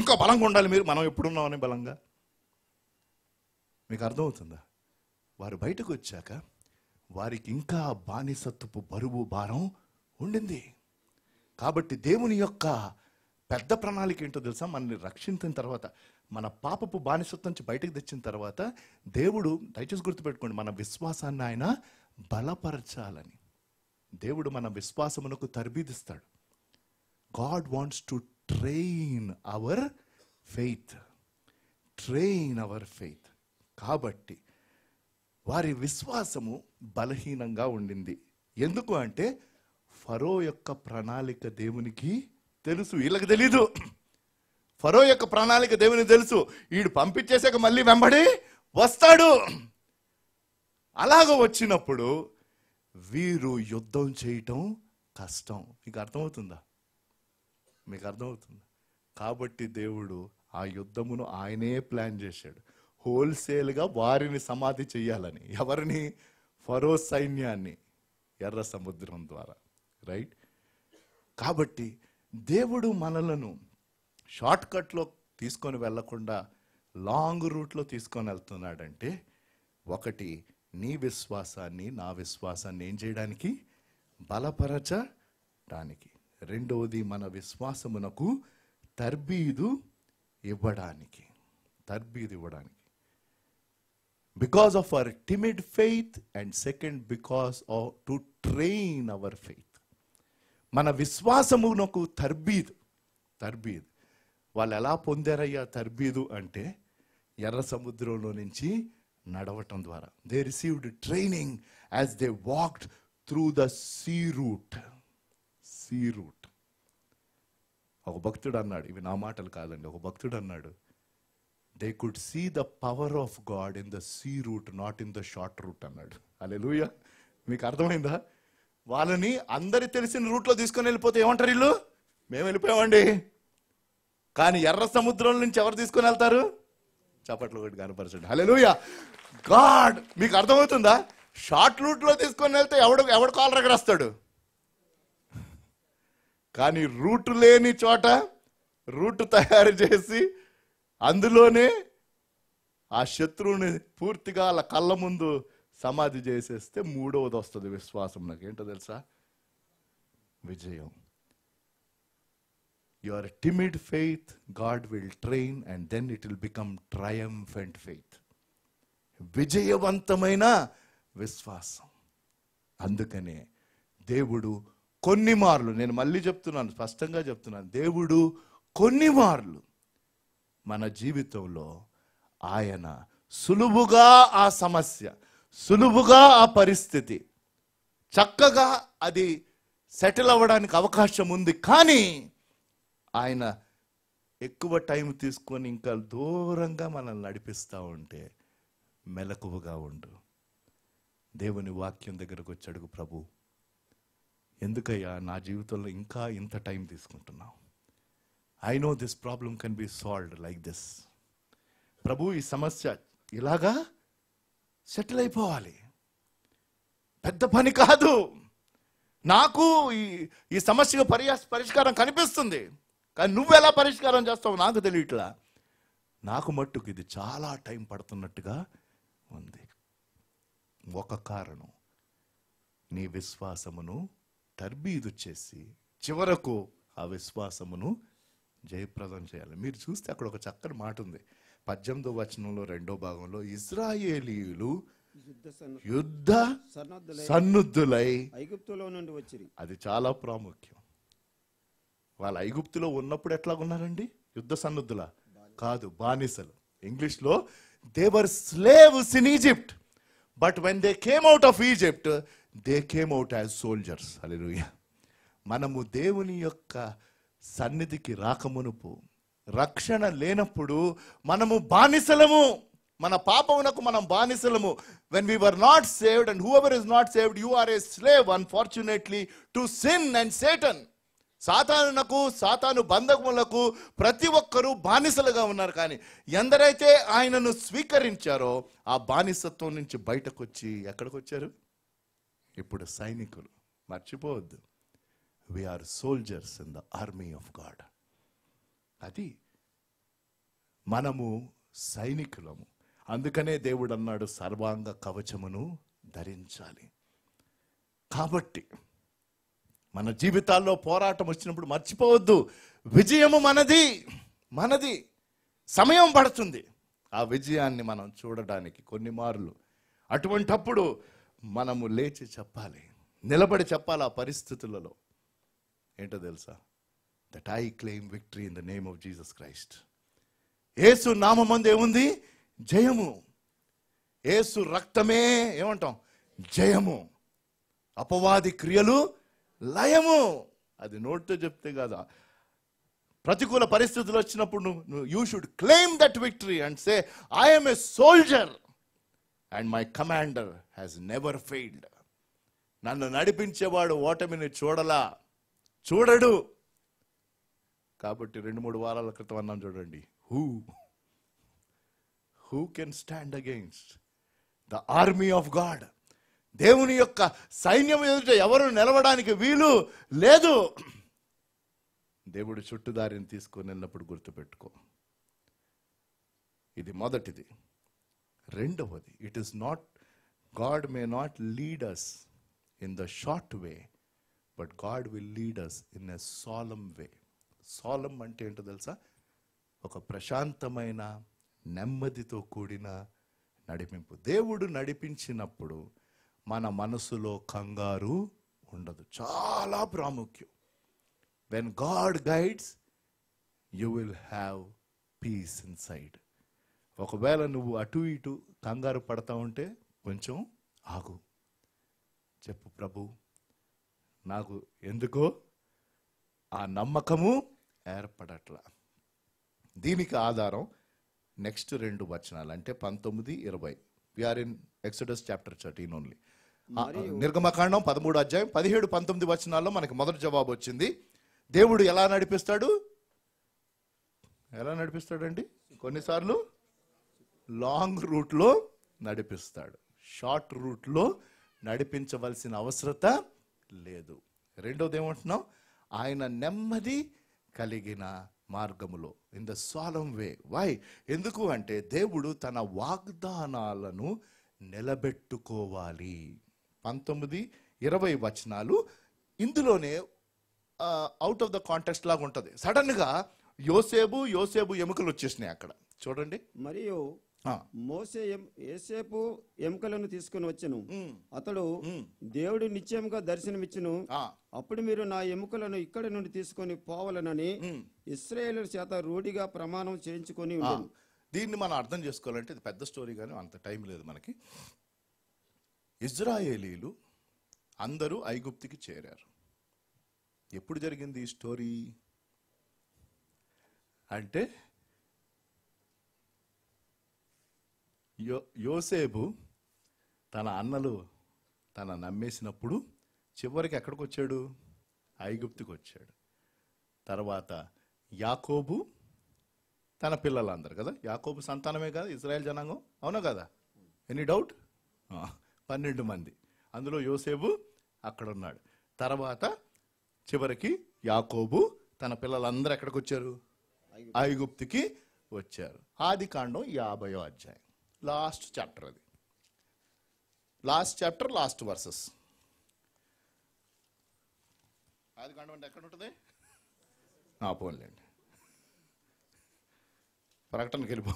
ఇంకా బలంగా ఉండాలి మీరు మనం ఎప్పుడున్నామని బలంగా మీకు అర్థమవుతుందా వారు బయటకు వచ్చాక వారికి ఇంకా బానిసత్తుపు బరువు భారం ఉండింది కాబట్టి దేవుని యొక్క పెద్ద ప్రణాళిక ఏంటో తెలుసా మనల్ని రక్షించిన తర్వాత మన పాపపు బానిసత్వం నుంచి బయటకు తెచ్చిన తర్వాత దేవుడు దయచేసి గుర్తుపెట్టుకోండి మన విశ్వాసాన్ని ఆయన బలపరచాలని దేవుడు మన విశ్వాసమునకు తరబీదిస్తాడు God wants to train our faith train our faith కాబట్టి వారి విశ్వాసము బలహీనంగా ఉండింది ఎందుకు అంటే ఫరో యొక్క ప్రణాళిక దేవునికి తెలుసు వీళ్ళకి తెలీదు ఫరో యొక్క ప్రణాళిక దేవునికి తెలుసు వీడు పంపించేసాక మళ్ళీ వెంబడి వస్తాడు అలాగ వచ్చినప్పుడు వీరు యుద్ధం చేయటం కష్టం మీకు అర్థమవుతుందా మీకు అర్థమవుతుందా కాబట్టి దేవుడు ఆ యుద్ధమును ఆయనే ప్లాన్ చేశాడు హోల్సేల్గా వారిని సమాధి చేయాలని ఎవరిని ఫరో సైన్యాన్ని ఎర్ర సముద్రం ద్వారా రైట్ కాబట్టి దేవుడు మనలను షార్ట్కట్లో తీసుకొని వెళ్లకుండా లాంగ్ రూట్లో తీసుకొని వెళ్తున్నాడంటే ఒకటి నీ విశ్వాసాన్ని నా విశ్వాసాన్ని ఏం చేయడానికి బలపరచడానికి రెండవది మన విశ్వాసమునకు తర్బీదు ఇవ్వడానికి తర్బీదు ఇవ్వడానికి because of our timid faith and second because of to train our faith మన విశ్వాసమునకు తర్బీద్ తర్బీద్ వాళ్ళు ఎలా పొందారయ్యా తర్బీదు అంటే ఎర్ర సముద్రంలో నుంచి నడవటం ద్వారా they received training as they walked through the sea route sea route ఒక భక్తుడు అన్నాడు ఇవి నా మాటలు కాదండి ఒక భక్తుడు అన్నాడు they could see the power of God in the sea route not in the short route అన్నాడు అలే మీకు అర్థమైందా వాళ్ళని అందరి తెలిసిన రూట్లో తీసుకొని వెళ్ళిపోతే ఏమంటారు వీళ్ళు మేము వెళ్ళిపోయామండి కానీ ఎర్ర సముద్రం నుంచి ఎవరు తీసుకొని వెళ్తారు చప్పట్లు కొట్టి కనపరచండి లూయ గాడ్ మీకు అర్థమవుతుందా షార్ట్ రూట్లో తీసుకొని వెళ్తే ఎవడు ఎవడు కాల్ వస్తాడు కానీ రూట్ లేని చోట రూట్ తయారు చేసి అందులోనే ఆ శత్రువుని పూర్తిగా వాళ్ళ కళ్ళ ముందు సమాధి చేసేస్తే మూడవది వస్తుంది విశ్వాసం నాకు ఏంటో తెలుసా విజయం your timid faith God will train and then it will become triumphant faith విజయవంతమైన విశ్వాసం అందుకనే దేవుడు కొన్ని మార్లు నేను మళ్ళీ చెప్తున్నాను స్పష్టంగా చెప్తున్నాను దేవుడు కొన్ని మార్లు మన జీవితంలో ఆయన సులువుగా ఆ సమస్య సులువుగా ఆ పరిస్థితి చక్కగా అది సెటిల్ అవ్వడానికి అవకాశం ఉంది కానీ ఆయన ఎక్కువ టైం తీసుకొని ఇంకా దూరంగా మనల్ని నడిపిస్తూ ఉంటే మెలకువగా ఉండు దేవుని వాక్యం దగ్గరకు అడుగు ప్రభు ఎందుకయ్యా నా జీవితంలో ఇంకా ఇంత టైం తీసుకుంటున్నావు I know this problem can be solved like this ప్రభు ఈ సమస్య ఇలాగా సెటిల్ అయిపోవాలి పెద్ద పని కాదు నాకు ఈ ఈ సమస్యకు పరియా పరిష్కారం కనిపిస్తుంది కానీ నువ్వెలా పరిష్కారం చేస్తావు నాకు తెలియట్లా నాకు మట్టుకు ఇది చాలా టైం పడుతున్నట్టుగా ఉంది ఒక కారణం నీ విశ్వాసమును తర్బీదు చేసి చివరకు ఆ విశ్వాసమును జయప్రదం చేయాలి మీరు చూస్తే అక్కడ ఒక చక్కని మాట ఉంది పద్దెనిమిదో వచనంలో రెండో భాగంలో ఇజ్రాయేలీలు యుద్ధ సన్నుద్ధులై ఐగుప్తులో నుండి వచ్చి అది చాలా ప్రాముఖ్యం వాళ్ళు ఐగుప్తులో ఉన్నప్పుడు ఎట్లా ఉన్నారండి యుద్ధ సన్నుద్ధుల కాదు బానిసలు ఇంగ్లీష్లో they were slaves in Egypt but when they came out of Egypt they came out as soldiers alleluia మనము దేవుని యొక్క సన్నిధికి రాకమునుపు రక్షణ లేనప్పుడు మనము బానిసలము మన పాపమునకు మనం బానిసలము when we were not saved and whoever is not saved you are a slave unfortunately to sin and Satan సాతానునకు సాతాను బంధకములకు ప్రతి ఒక్కరూ బానిసలుగా ఉన్నారు కానీ ఎందరైతే ఆయనను స్వీకరించారో ఆ బానిసత్వం నుంచి బయటకు వచ్చి ఎక్కడికి వచ్చారు ఇప్పుడు సైనికులు మర్చిపోవద్దు we are soldiers in the army of God అది మనము సైనికులము అందుకనే దేవుడు అన్నాడు సర్వాంగ కవచమును ధరించాలి కాబట్టి మన జీవితాల్లో పోరాటం వచ్చినప్పుడు మర్చిపోవద్దు విజయము మనది మనది సమయం పడుతుంది ఆ విజయాన్ని మనం చూడడానికి కొన్ని మార్లు అటువంటప్పుడు మనము లేచి చెప్పాలి నిలబడి చెప్పాలి ఆ పరిస్థితులలో ఏంటో తెలుసా that I claim victory in the name of Jesus Christ ఏసు నామందు ఏముంది జయము ఏసు రక్తమే ఏమంటాం జయము అపవాది క్రియలు లయము అది నోటితో చెప్తే కాదా ప్రతికూల పరిస్థితులు వచ్చినప్పుడు నువ్వు you should claim that victory and say I'm a soldier and my commander has never failed నన్ను నడిపించేవాడు ఓటమిని చూడలా చూడడు కాబట్టి రెండు మూడు వారాల క్రితం అన్నాం చూడండి who who can stand against the army of God దేవుని యొక్క సైన్యం ఎదుట ఎవరు నిలవడానికి వీలు లేదు దేవుడు చుట్టుదారిని తీసుకొని వెళ్ళినప్పుడు గుర్తుపెట్టుకో ఇది మొదటిది రెండవది it is not God may not lead us in the short way but God will lead us in a shalom way shalom అంటే ఏంటో తెలుసా ఒక ప్రశాంతమైన నెమ్మదితో కూడిన నడిపింపు దేవుడు నడిపించినప్పుడు మన మనసులో కంగారు ఉండదు చాలా ప్రాముఖ్యం when God guides you will have peace inside ఒకవేళ నువ్వు అటు ఇటు కంగారు పడతా ఉంటే కొంచెం ఆగు చెప్పు ప్రభు నాకు ఎందుకో ఆ నమ్మకము ఏర్పడట్ల దీనికి ఆధారం నెక్స్ట్ రెండు వచనాలు అంటే పంతొమ్మిది ఇరవై we are in Exodus chapter thirteen only నిర్గమకాండం పదమూడు అధ్యాయం పదిహేడు పంతొమ్మిది వచనాల్లో మనకి మొదటి జవాబు వచ్చింది దేవుడు ఎలా నడిపిస్తాడు ఎలా నడిపిస్తాడండి కొన్నిసార్లు లాంగ్ రూట్లో నడిపిస్తాడు షార్ట్ రూట్లో నడిపించవలసిన అవసరత లేదు రెండోది ఏమంటున్నాం ఆయన నెమ్మది కలిగిన మార్గములో in the shalom way why ఎందుకు అంటే దేవుడు తన వాగ్దానాలను నిలబెట్టుకోవాలి పంతొమ్మిది ఇరవై వచనాలు ఇందులోనే అవుట్ ఆఫ్ ద కాంటెక్స్ట్ లాగా ఉంటుంది సడన్గా యోసేబు యోసేబు ఎముకలు వచ్చేసినాయి అక్కడ చూడండి మరియు మోసే ఏసేపు ఎముకలను తీసుకుని వచ్చను అతడు దేవుడు నిశ్చయముగా దర్శనమిచ్చును అప్పుడు మీరు నా ఎముకలను ఇక్కడ నుండి తీసుకొని పోవాలనని ఇస్రాయేల్ చేత రూఢిగా ప్రమాణం చేయించుకొని దీన్ని మనం అర్థం చేసుకోవాలంటే పెద్ద స్టోరీ కానీ అంత టైం లేదు మనకి ఇజ్రాయేలీలు అందరూ ఐగుప్తికి చేరారు ఎప్పుడు జరిగింది ఈ స్టోరీ అంటే యో యోసేపు తన అన్నలు తన నమ్మేసినప్పుడు చివరికి ఎక్కడికి వచ్చాడు ఐగుప్తికి వచ్చాడు తర్వాత యాకోబు తన పిల్లలందరు కదా యాకోబు సంతానమే కదా ఇజ్రాయెల్ జనాంగం అవునా కదా ఎనీ డౌట్ పన్నెండు మంది అందులో యోసేబు అక్కడ ఉన్నాడు తర్వాత చివరికి యాకోబు తన పిల్లలందరూ ఎక్కడికి వచ్చారు ఐగుప్తికి వచ్చారు ఆది కాండం యాభయో అధ్యాయం లాస్ట్ చాప్టర్ అది లాస్ట్ చాప్టర్ లాస్ట్ వర్సెస్ అది కాండం ఎక్కడ ఉంటుంది పోన్లేండి ప్రకటనకి వెళ్ళిపో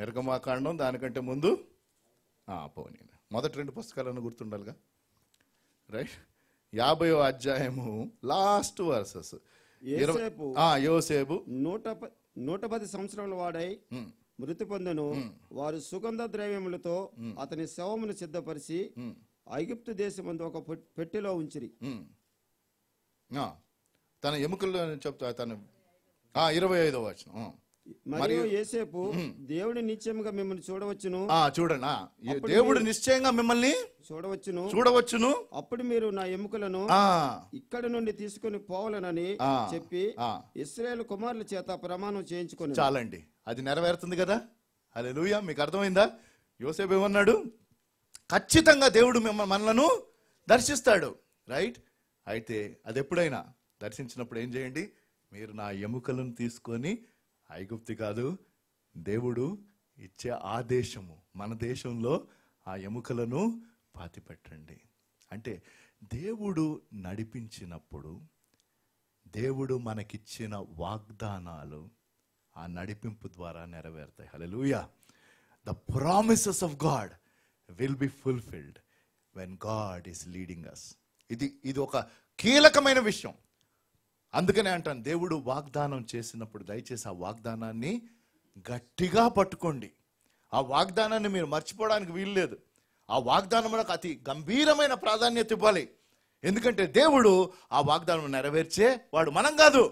నిర్గమాకాండం దానికంటే ముందు పోనీ మొదటి రెండు పుస్తకాలను గుర్తుండాలిగా రైట్ యాభై అధ్యాయము లాస్ట్ వర్సెస్ యోసేపు నూట నూట పది సంవత్సరముల వాడై మృతి పొందను వారు సుగంధ ద్రవ్యములతో అతని శవమును సిద్ధపరిచి ఐగుప్తు దేశమందు ఒక పెట్టెలో ఉంచిరి తన ఎముకల్లో చెప్తా తను ఇరవై ఐదో వచ్చిన మరియు ఏసేపు దేవుడు నిశ్చయంగా మిమ్మల్ని చూడవచ్చును ఆ చూడనా దేవుడు నిశ్చయంగా మిమ్మల్ని చూడవచ్చును చూడవచ్చును అప్పుడు మీరు నా ఎముకలను ఇక్కడ నుండి తీసుకుని పోవాలనని చెప్పి ఇస్రాయల్ కుమారుల చేత ప్రమాణం చేయించుకొని చాలండి అది నెరవేరుతుంది కదా అదే లూయ మీకు అర్థమైందా యోసేపు ఏమన్నాడు ఖచ్చితంగా దేవుడు మిమ్మల్ని మనలను దర్శిస్తాడు రైట్ అయితే అది ఎప్పుడైనా దర్శించినప్పుడు ఏం చేయండి మీరు నా ఎముకలను తీసుకొని ఐగుప్తి కాదు దేవుడు ఇచ్చే ఆ దేశము మన దేశంలో ఆ ఎముకలను పాతిపెట్టండి అంటే దేవుడు నడిపించినప్పుడు దేవుడు మనకిచ్చిన వాగ్దానాలు ఆ నడిపింపు ద్వారా నెరవేరుతాయి hallelujah the promises of God will be fulfilled when God is leading us ఇది ఇది ఒక కీలకమైన విషయం అందుకనే అంటాను దేవుడు వాగ్దానం చేసినప్పుడు దయచేసి ఆ వాగ్దానాన్ని గట్టిగా పట్టుకోండి ఆ వాగ్దానాన్ని మీరు మర్చిపోవడానికి వీల్లేదు ఆ వాగ్దానములకు అతి గంభీరమైన ప్రాధాన్యత ఇవ్వాలి ఎందుకంటే దేవుడు ఆ వాగ్దానం నెరవేర్చే వాడు మనం కాదు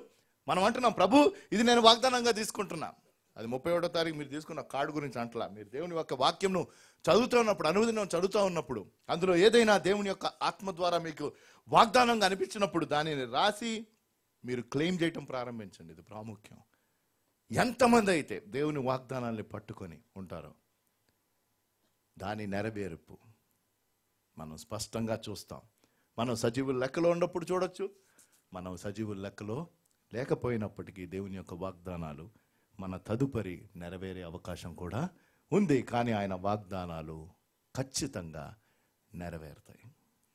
మనం అంటున్నాం ప్రభు ఇది నేను వాగ్దానంగా తీసుకుంటున్నా అది ముప్పై ఒకటో తారీఖు మీరు తీసుకున్న కార్డు గురించి అంటలా మీరు దేవుని యొక్క వాక్యంను చదువుతూ ఉన్నప్పుడు అనువదినం చదువుతూ ఉన్నప్పుడు అందులో ఏదైనా దేవుని యొక్క ఆత్మ ద్వారా మీకు వాగ్దానంగా అనిపించినప్పుడు దానిని రాసి మీరు క్లెయిమ్ చేయటం ప్రారంభించండి ఇది ప్రాముఖ్యం ఎంతమంది అయితే దేవుని వాగ్దానాల్ని పట్టుకొని ఉంటారో దాని నెరవేర్పు మనం స్పష్టంగా చూస్తాం మనం సజీవుల లెక్కలో ఉన్నప్పుడు చూడొచ్చు మనం సజీవుల లెక్కలో లేకపోయినప్పటికీ దేవుని యొక్క వాగ్దానాలు మన తదుపరి నెరవేరే అవకాశం కూడా ఉంది కానీ ఆయన వాగ్దానాలు ఖచ్చితంగా నెరవేరుతాయి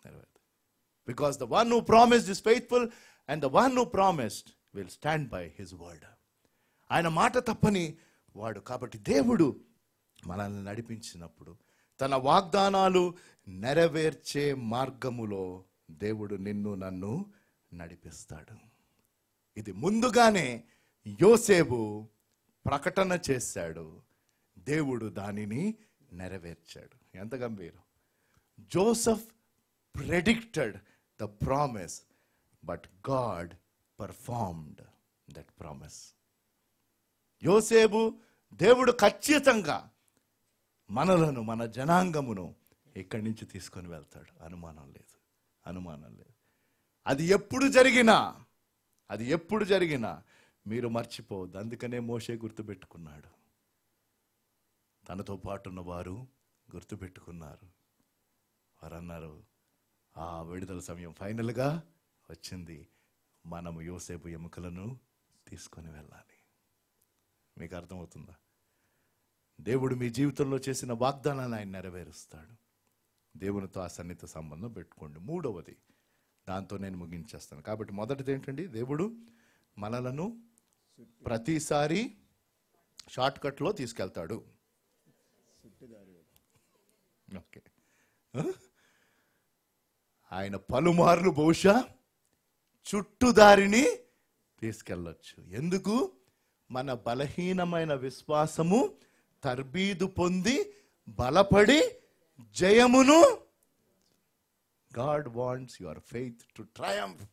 నెరవేరుతాయి because the one who promise is faithful and the one who promised will stand by his word ఆయన మాట తప్పని వాడు కాబట్టి దేవుడు మనల్ని నడిపించినప్పుడు తన వాగ్దానాలు నెరవేర్చే మార్గములో దేవుడు నిన్ను నన్ను నడిపిస్తాడు ఇది ముందుగానే యోసేపు ప్రకటన చేశాడు దేవుడు దానిని నెరవేర్చాడు ఎంత గంభీరం Joseph predicted the promise but God performed that promise యోసేపు దేవుడు ఖచ్చితంగా మనలను మన జనాంగమును ఇక్కడి నుంచి తీసుకొని వెళ్తాడు అనుమానం లేదు అనుమానం లేదు అది ఎప్పుడు జరిగినా అది ఎప్పుడు జరిగినా మీరు మర్చిపోవద్దు అందుకనే మోసే గుర్తుపెట్టుకున్నాడు తనతో పాటు ఉన్నవారు గుర్తుపెట్టుకున్నారు వారు అన్నారు ఆ విడుదల సమయం ఫైనల్గా వచ్చింది మనము యోసేపు ఎముకలను తీసుకొని వెళ్ళాలి మీకు అర్థమవుతుందా దేవుడు మీ జీవితంలో చేసిన వాగ్దానాన్ని ఆయన నెరవేరుస్తాడు దేవునితో ఆ సన్నిహిత సంబంధం పెట్టుకోండి మూడవది దాంతో నేను ముగించేస్తాను కాబట్టి మొదటిది ఏంటండి దేవుడు మనలను ప్రతిసారి షార్ట్ కట్లో తీసుకెళ్తాడు ఓకే ఆయన పలుమార్లు బహుశా చుట్టుదారిని తీసుకెళ్ళొచ్చు ఎందుకు మన బలహీనమైన విశ్వాసము తర్బీదు పొంది బలపడి జయమును God wants your faith to triumph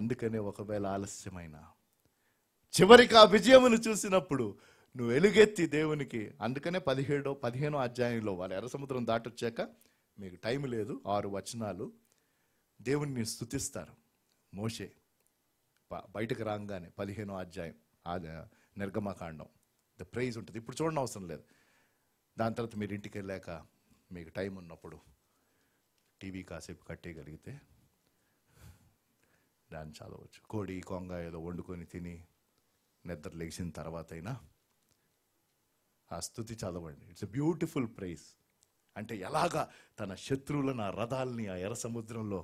అందుకనే ఒకవేళ ఆలస్యమైన చివరికి ఆ విజయమును చూసినప్పుడు నువ్వు ఎలుగెత్తి దేవునికి అందుకనే పదిహేడో పదిహేనో అధ్యాయంలో వాళ్ళు ఎర్ర సముద్రం దాటొచ్చాక మీకు టైం లేదు ఆరు వచనాలు దేవుణ్ణి స్థుతిస్తారు మోషే బయటకు రాగానే పదిహేనో అధ్యాయం నిర్గమకాండం ద ప్రైజ్ ఉంటుంది ఇప్పుడు చూడడం అవసరం లేదు దాని తర్వాత మీరు ఇంటికి వెళ్ళాక మీకు టైం ఉన్నప్పుడు టీవీ కాసేపు కట్టేయగలిగితే దాన్ని చదవచ్చు కోడి కొంగ ఏదో వండుకొని తిని నిద్ర లేచిన తర్వాత అయినా ఆ స్థుతి చదవండి ఇట్స్ ఎ బ్యూటిఫుల్ ప్రైజ్ అంటే ఎలాగా తన శత్రువులను ఆ రథాలని ఆ ఎర్ర సముద్రంలో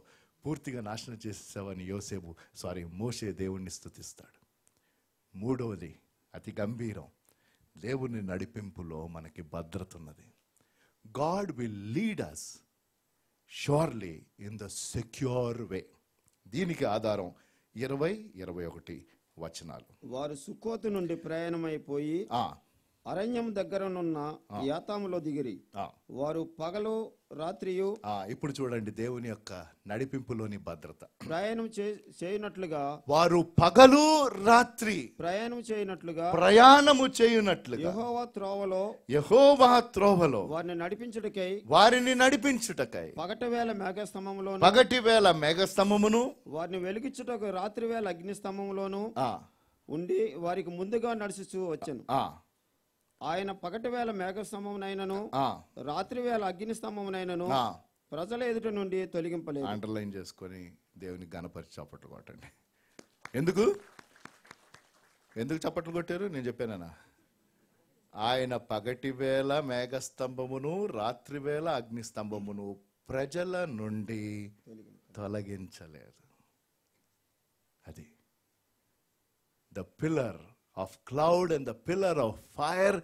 పూర్తిగా నాశనం చేసేసావని యోసేపు సారీ మోసే దేవుణ్ణి స్థుతిస్తాడు మూడవది అతి గంభీరం దేవుని నడిపింపులో మనకి భద్రత ఉన్నది God will lead us surely in the secure way దీనికి ఆధారం ఇరవై ఇరవై ఒకటి వచనాలు వారు సుకోతు నుండి ప్రయాణమైపోయి అరణ్యం దగ్గరనున్న యాతాములో దిగిరి వారు పగలు రాత్రి ఇప్పుడు చూడండి దేవుని యొక్క నడిపింపులోని భద్రత ప్రయాణం చేయనట్లుగా వారు పగలు రాత్రి ప్రయాణం చేయనట్లుగా ప్రయాణము చేయనట్లు యహోవా త్రోవలో యహోవా త్రోవలో వారిని నడిపించుటకై వారిని నడిపించుటకై పగటి వేళ స్తంభంలో పగటి వేళ స్తంభమును వారిని వెలిగించుటకు రాత్రి వేళ స్తంభంలోను ఉండి వారికి ముందుగా నడుచుచూ వచ్చాను ఆయన పగటి వేళ మేఘస్తంభమునైనను రాత్రి వేళ అగ్ని స్తంభమునైనను ప్రజల ఎదుట నుండి తొలగింపలేదు అండర్లైన్ చేసుకొని దేవుని గణపరిచి చప్పట్లు కొట్టండి ఎందుకు ఎందుకు చప్పట్లు కొట్టారు నేను చెప్పానన్నా ఆయన పగటి వేళ మేఘస్తంభమును రాత్రి వేళ స్తంభమును ప్రజల నుండి తొలగించలేరు అది the pillar of cloud and the pillar of fire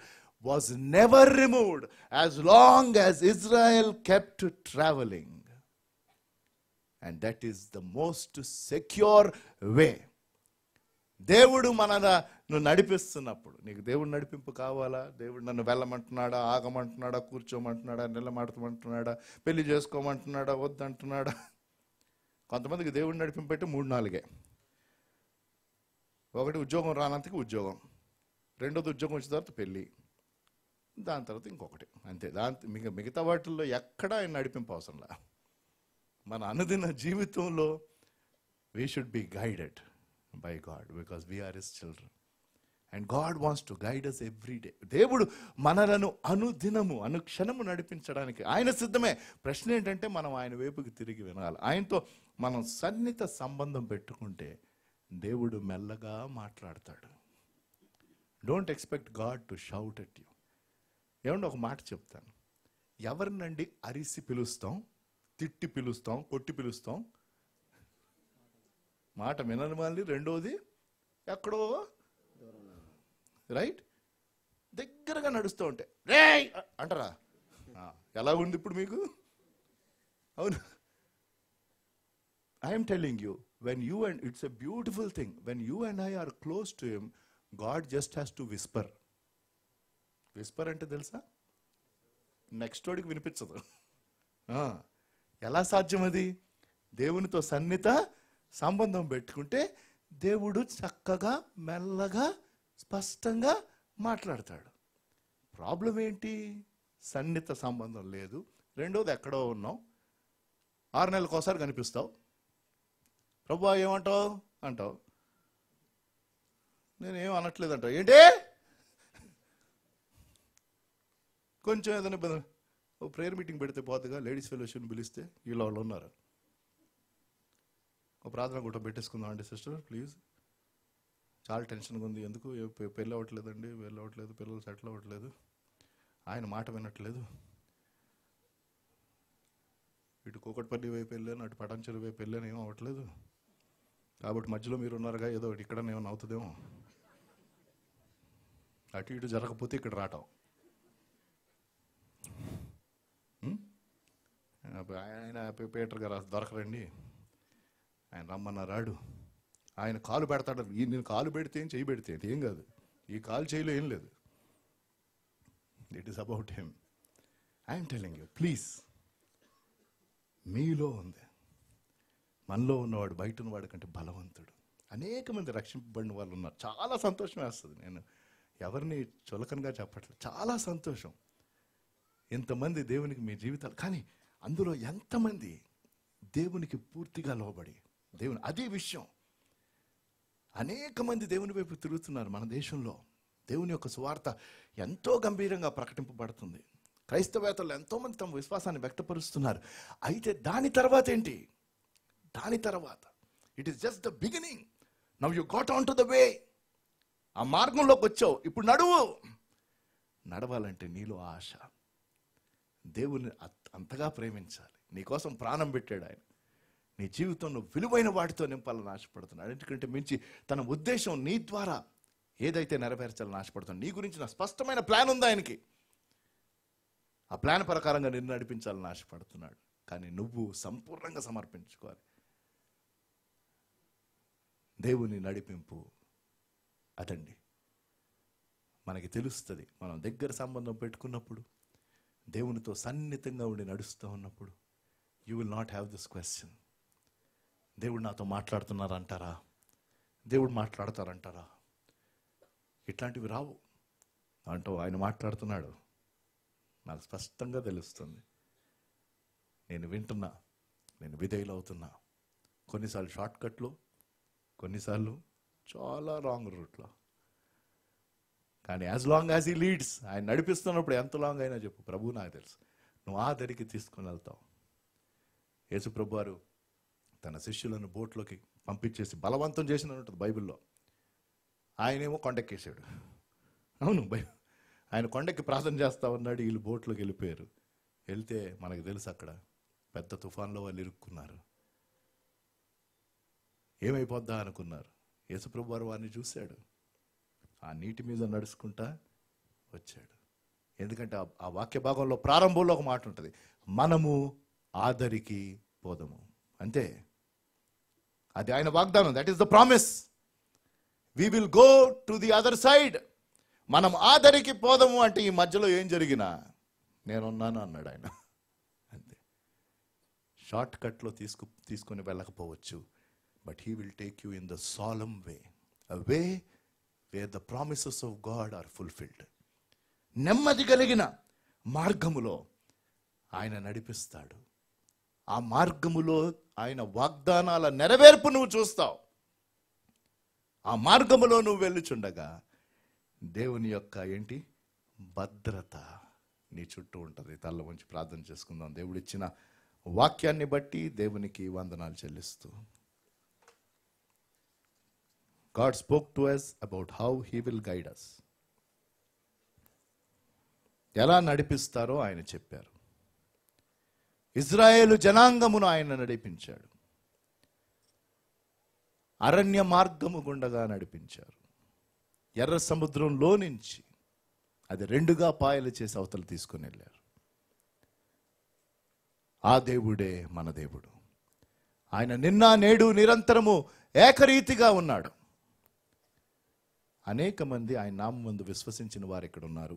was never removed as long as Israel kept traveling. And that is the most secure way దేవుడు నువ్వు నడిపిస్తున్నప్పుడు నీకు దేవుడు నడిపింపు కావాలా దేవుడు నన్ను వెళ్ళమంటున్నాడా ఆగమంటున్నాడా కూర్చోమంటున్నాడా నిలబడమంటున్నాడా పెళ్లి చేసుకోమంటున్నాడా వద్దంటున్నాడా కొంతమందికి దేవుడు నడిపింపు పెట్టి మూడు నాలుగే ఒకటి ఉద్యోగం రానంతకి ఉద్యోగం రెండోది ఉద్యోగం వచ్చిన తర్వాత పెళ్ళి దాని తర్వాత ఇంకొకటి అంతే దాని మిగ మిగతా వాటిల్లో ఎక్కడా ఆయన నడిపింపు అవసరంలా మన అనుదిన జీవితంలో we should be guided by God because we are his children and God wants to guide us every day దేవుడు మనలను అనుదినము అనుక్షణము నడిపించడానికి ఆయన సిద్ధమే ప్రశ్న ఏంటంటే మనం ఆయన వైపుకి తిరిగి వినాలి ఆయనతో మనం సన్నిహిత సంబంధం పెట్టుకుంటే దేవుడు మెల్లగా మాట్లాడతాడు don't expect God to shout at you ఏమన్నా ఒక మాట చెప్తాను ఎవరినండి అరిసి పిలుస్తాం తిట్టి పిలుస్తాం కొట్టి పిలుస్తాం మాట వినని మళ్ళీ రెండోది ఎక్కడో రైట్ దగ్గరగా నడుస్తూ ఉంటే రే అంటారా ఎలా ఉంది ఇప్పుడు మీకు అవును I'm telling you when you and it's a beautiful thing. When you and I are close to Him, God just has to whisper. Whisper అంటే తెలుసా నెక్స్ట్ వాడికి వినిపించదు ఎలా సాధ్యం అది దేవునితో సన్నిత సంబంధం పెట్టుకుంటే దేవుడు చక్కగా మెల్లగా స్పష్టంగా మాట్లాడతాడు ప్రాబ్లం ఏంటి సన్నిత సంబంధం లేదు రెండోది ఎక్కడో ఉన్నాం ఆరు నెలలకు ఒకసారి కనిపిస్తావు ప్రభు ఏమంటావు అంటావు నేనేం అనట్లేదంట ఏంటి కొంచెం ఏదైనా ఇబ్బంది ఓ ప్రేయర్ మీటింగ్ పెడితే పోతుగా లేడీస్ ఫెలోషన్ పిలిస్తే వీళ్ళు వాళ్ళు ఉన్నారు ఓ ప్రార్థన కూడా పెట్టేసుకుందాం అండి సిస్టర్ ప్లీజ్ చాలా టెన్షన్గా ఉంది ఎందుకు పెళ్ళి అవ్వట్లేదండి పెళ్ళి అవ్వట్లేదు పిల్లలు సెటిల్ అవ్వట్లేదు ఆయన మాట వినట్లేదు ఇటు కూకట్పల్లి వైపు వెళ్ళాను అటు పటాన్చెరు వైపు వెళ్ళాను ఏమవ్వట్లేదు అవ్వట్లేదు కాబట్టి మధ్యలో మీరు ఉన్నారుగా ఏదో ఒకటి ఇక్కడ ఏమైనా అవుతుందేమో అటు ఇటు జరగకపోతే ఇక్కడ రావటం ఆయన పేటర్ గారు దొరకరండి ఆయన రమ్మన్న రాడు ఆయన కాలు పెడతాడు ఈ నేను కాలు పెడితే ఏం చేయి పెడితే ఏం కాదు ఈ కాలు చేయలో ఏం లేదు it is about him I'm telling you please మీలో ఉంది మనలో ఉన్నవాడు బయట ఉన్నవాడు కంటే బలవంతుడు అనేక మంది రక్షింపబడిన వాళ్ళు ఉన్నారు చాలా సంతోషం వేస్తుంది నేను ఎవరిని చులకనగా చెప్పట్లేదు చాలా సంతోషం ఇంతమంది దేవునికి మీ జీవితాలు కానీ అందులో ఎంతమంది దేవునికి పూర్తిగా లోబడి దేవుని అదే విషయం అనేక మంది దేవుని వైపు తిరుగుతున్నారు మన దేశంలో దేవుని యొక్క సువార్త ఎంతో గంభీరంగా ప్రకటింపబడుతుంది క్రైస్తవేతలు ఎంతోమంది తమ విశ్వాసాన్ని వ్యక్తపరుస్తున్నారు అయితే దాని తర్వాత ఏంటి దాని తర్వాత it is just the beginning now you got on to the way ఆ మార్గంలోకి వచ్చావు ఇప్పుడు నడువు నడవాలంటే నీలో ఆశ దేవుని అంతగా ప్రేమించాలి నీకోసం ప్రాణం పెట్టాడు ఆయన నీ జీవితంలో విలువైన వాటితో నింపాలని ఆశపడుతున్నాడు ఎందుకంటే మించి తన ఉద్దేశం నీ ద్వారా ఏదైతే నెరవేర్చాలని ఆశపడుతున్నా నీ గురించి నా స్పష్టమైన ప్లాన్ ఉంది ఆయనకి ఆ ప్లాన్ ప్రకారంగా నిన్ను నడిపించాలని ఆశపడుతున్నాడు కానీ నువ్వు సంపూర్ణంగా సమర్పించుకోవాలి దేవుని నడిపింపు అదండి మనకి తెలుస్తుంది మనం దగ్గర సంబంధం పెట్టుకున్నప్పుడు దేవునితో సన్నిహితంగా ఉండి నడుస్తూ ఉన్నప్పుడు you will not have this question దేవుడు నాతో మాట్లాడుతున్నారంటారా దేవుడు మాట్లాడతారంటారా ఇట్లాంటివి రావు అంటూ ఆయన మాట్లాడుతున్నాడు నాకు స్పష్టంగా తెలుస్తుంది నేను వింటున్నా నేను విధేయులు అవుతున్నా కొన్నిసార్లు షార్ట్కట్లో కొన్నిసార్లు చాలా రాంగ్ రూట్లో కానీ as long as he leads ఆయన నడిపిస్తున్నప్పుడు ఎంత లాంగ్ అయినా చెప్పు ప్రభు నాకు తెలుసు నువ్వు ఆ దరికి తీసుకుని వెళ్తావు యేసు ప్రభు వారు తన శిష్యులను బోట్లోకి పంపించేసి బలవంతం చేసిన ఉంటుంది బైబిల్లో ఆయనేమో కొండెక్కేసాడు అవును బైబి ఆయన కొండెక్కి ప్రార్థన చేస్తా ఉన్నాడు వీళ్ళు బోట్లోకి వెళ్ళిపోయారు వెళ్తే మనకు తెలుసు అక్కడ పెద్ద తుఫాన్లో వాళ్ళు ఇరుక్కున్నారు ఏమైపోద్దా అనుకున్నారు యేసుప్రభు వారు వారిని చూశాడు ఆ నీటి మీద నడుచుకుంటా వచ్చాడు ఎందుకంటే ఆ వాక్య భాగంలో ప్రారంభంలో ఒక మాట ఉంటుంది మనము ఆదరికి పోదము అంతే అది ఆయన వాగ్దానం that is the promise we will go to the other side మనం ఆదరికి పోదము అంటే ఈ మధ్యలో ఏం జరిగినా నేనున్నాను అన్నాడు ఆయన అంతే షార్ట్ కట్లో తీసుకు తీసుకొని వెళ్ళకపోవచ్చు but he will take you in the solemn way a way where the promises of God are fulfilled. నెమ్మది కలిగిన మార్గములో ఆయన నడిపిస్తాడు ఆ మార్గములో ఆయన వాగ్దానాల నెరవేర్పు నువ్వు చూస్తావు ఆ మార్గములో నువ్వు వెళ్ళుచుండగా దేవుని యొక్క ఏంటి భద్రత నీ చుట్టూ ఉంటుంది తల్ల ఉంచి ప్రార్థన చేసుకుందాం దేవుడిచ్చిన వాక్యాన్ని బట్టి దేవునికి వందనాలు చెల్లిస్తూ God spoke to us about how He will guide us. ఎలా నడిపిస్తారో ఆయన చెప్పారు ఇజ్రాయేలు జనాంగమును ఆయన నడిపించాడు అరణ్య మార్గము గుండగా నడిపించారు ఎర్ర సముద్రంలో నుంచి అది రెండుగా పాయలు చేసి అవతలు తీసుకుని వెళ్ళారు ఆ దేవుడే మన దేవుడు ఆయన నిన్న నేడు నిరంతరము ఏకరీతిగా ఉన్నాడు అనేక మంది ఆయన ముందు విశ్వసించిన వారు ఇక్కడ ఉన్నారు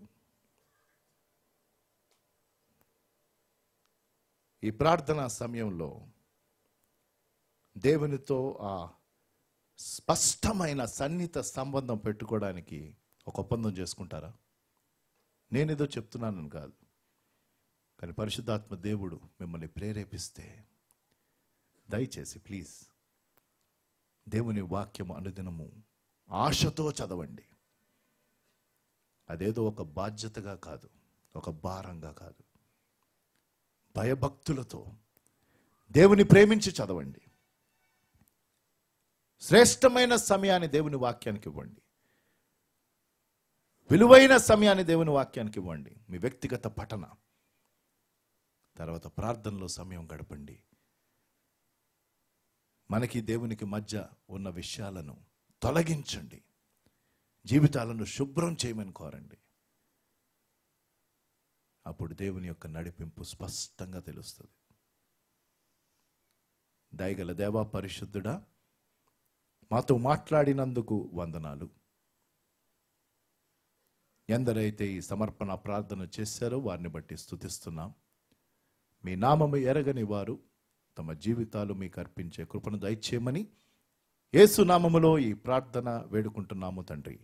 ఈ ప్రార్థన సమయంలో దేవునితో ఆ స్పష్టమైన సన్నిహిత సంబంధం పెట్టుకోవడానికి ఒక ఒప్పందం చేసుకుంటారా నేనేదో చెప్తున్నానని కాదు కానీ పరిశుద్ధాత్మ దేవుడు మిమ్మల్ని ప్రేరేపిస్తే దయచేసి ప్లీజ్ దేవుని వాక్యము అనుదినము ఆశతో చదవండి అదేదో ఒక బాధ్యతగా కాదు ఒక భారంగా కాదు భయభక్తులతో దేవుని ప్రేమించి చదవండి శ్రేష్టమైన సమయాన్ని దేవుని వాక్యానికి ఇవ్వండి విలువైన సమయాన్ని దేవుని వాక్యానికి ఇవ్వండి మీ వ్యక్తిగత పఠన తర్వాత ప్రార్థనలో సమయం గడపండి మనకి దేవునికి మధ్య ఉన్న విషయాలను తొలగించండి జీవితాలను శుభ్రం చేయమని కోరండి అప్పుడు దేవుని యొక్క నడిపింపు స్పష్టంగా తెలుస్తుంది దయగల దేవా పరిశుద్ధుడా మాతో మాట్లాడినందుకు వందనాలు ఎందరైతే ఈ సమర్పణ ప్రార్థన చేశారో వారిని బట్టి స్థుతిస్తున్నాం మీ నామము ఎరగని వారు తమ జీవితాలు మీకు అర్పించే కృపను దయచేయమని ఏసునామములో ఈ ప్రార్థన వేడుకుంటున్నాము తండ్రి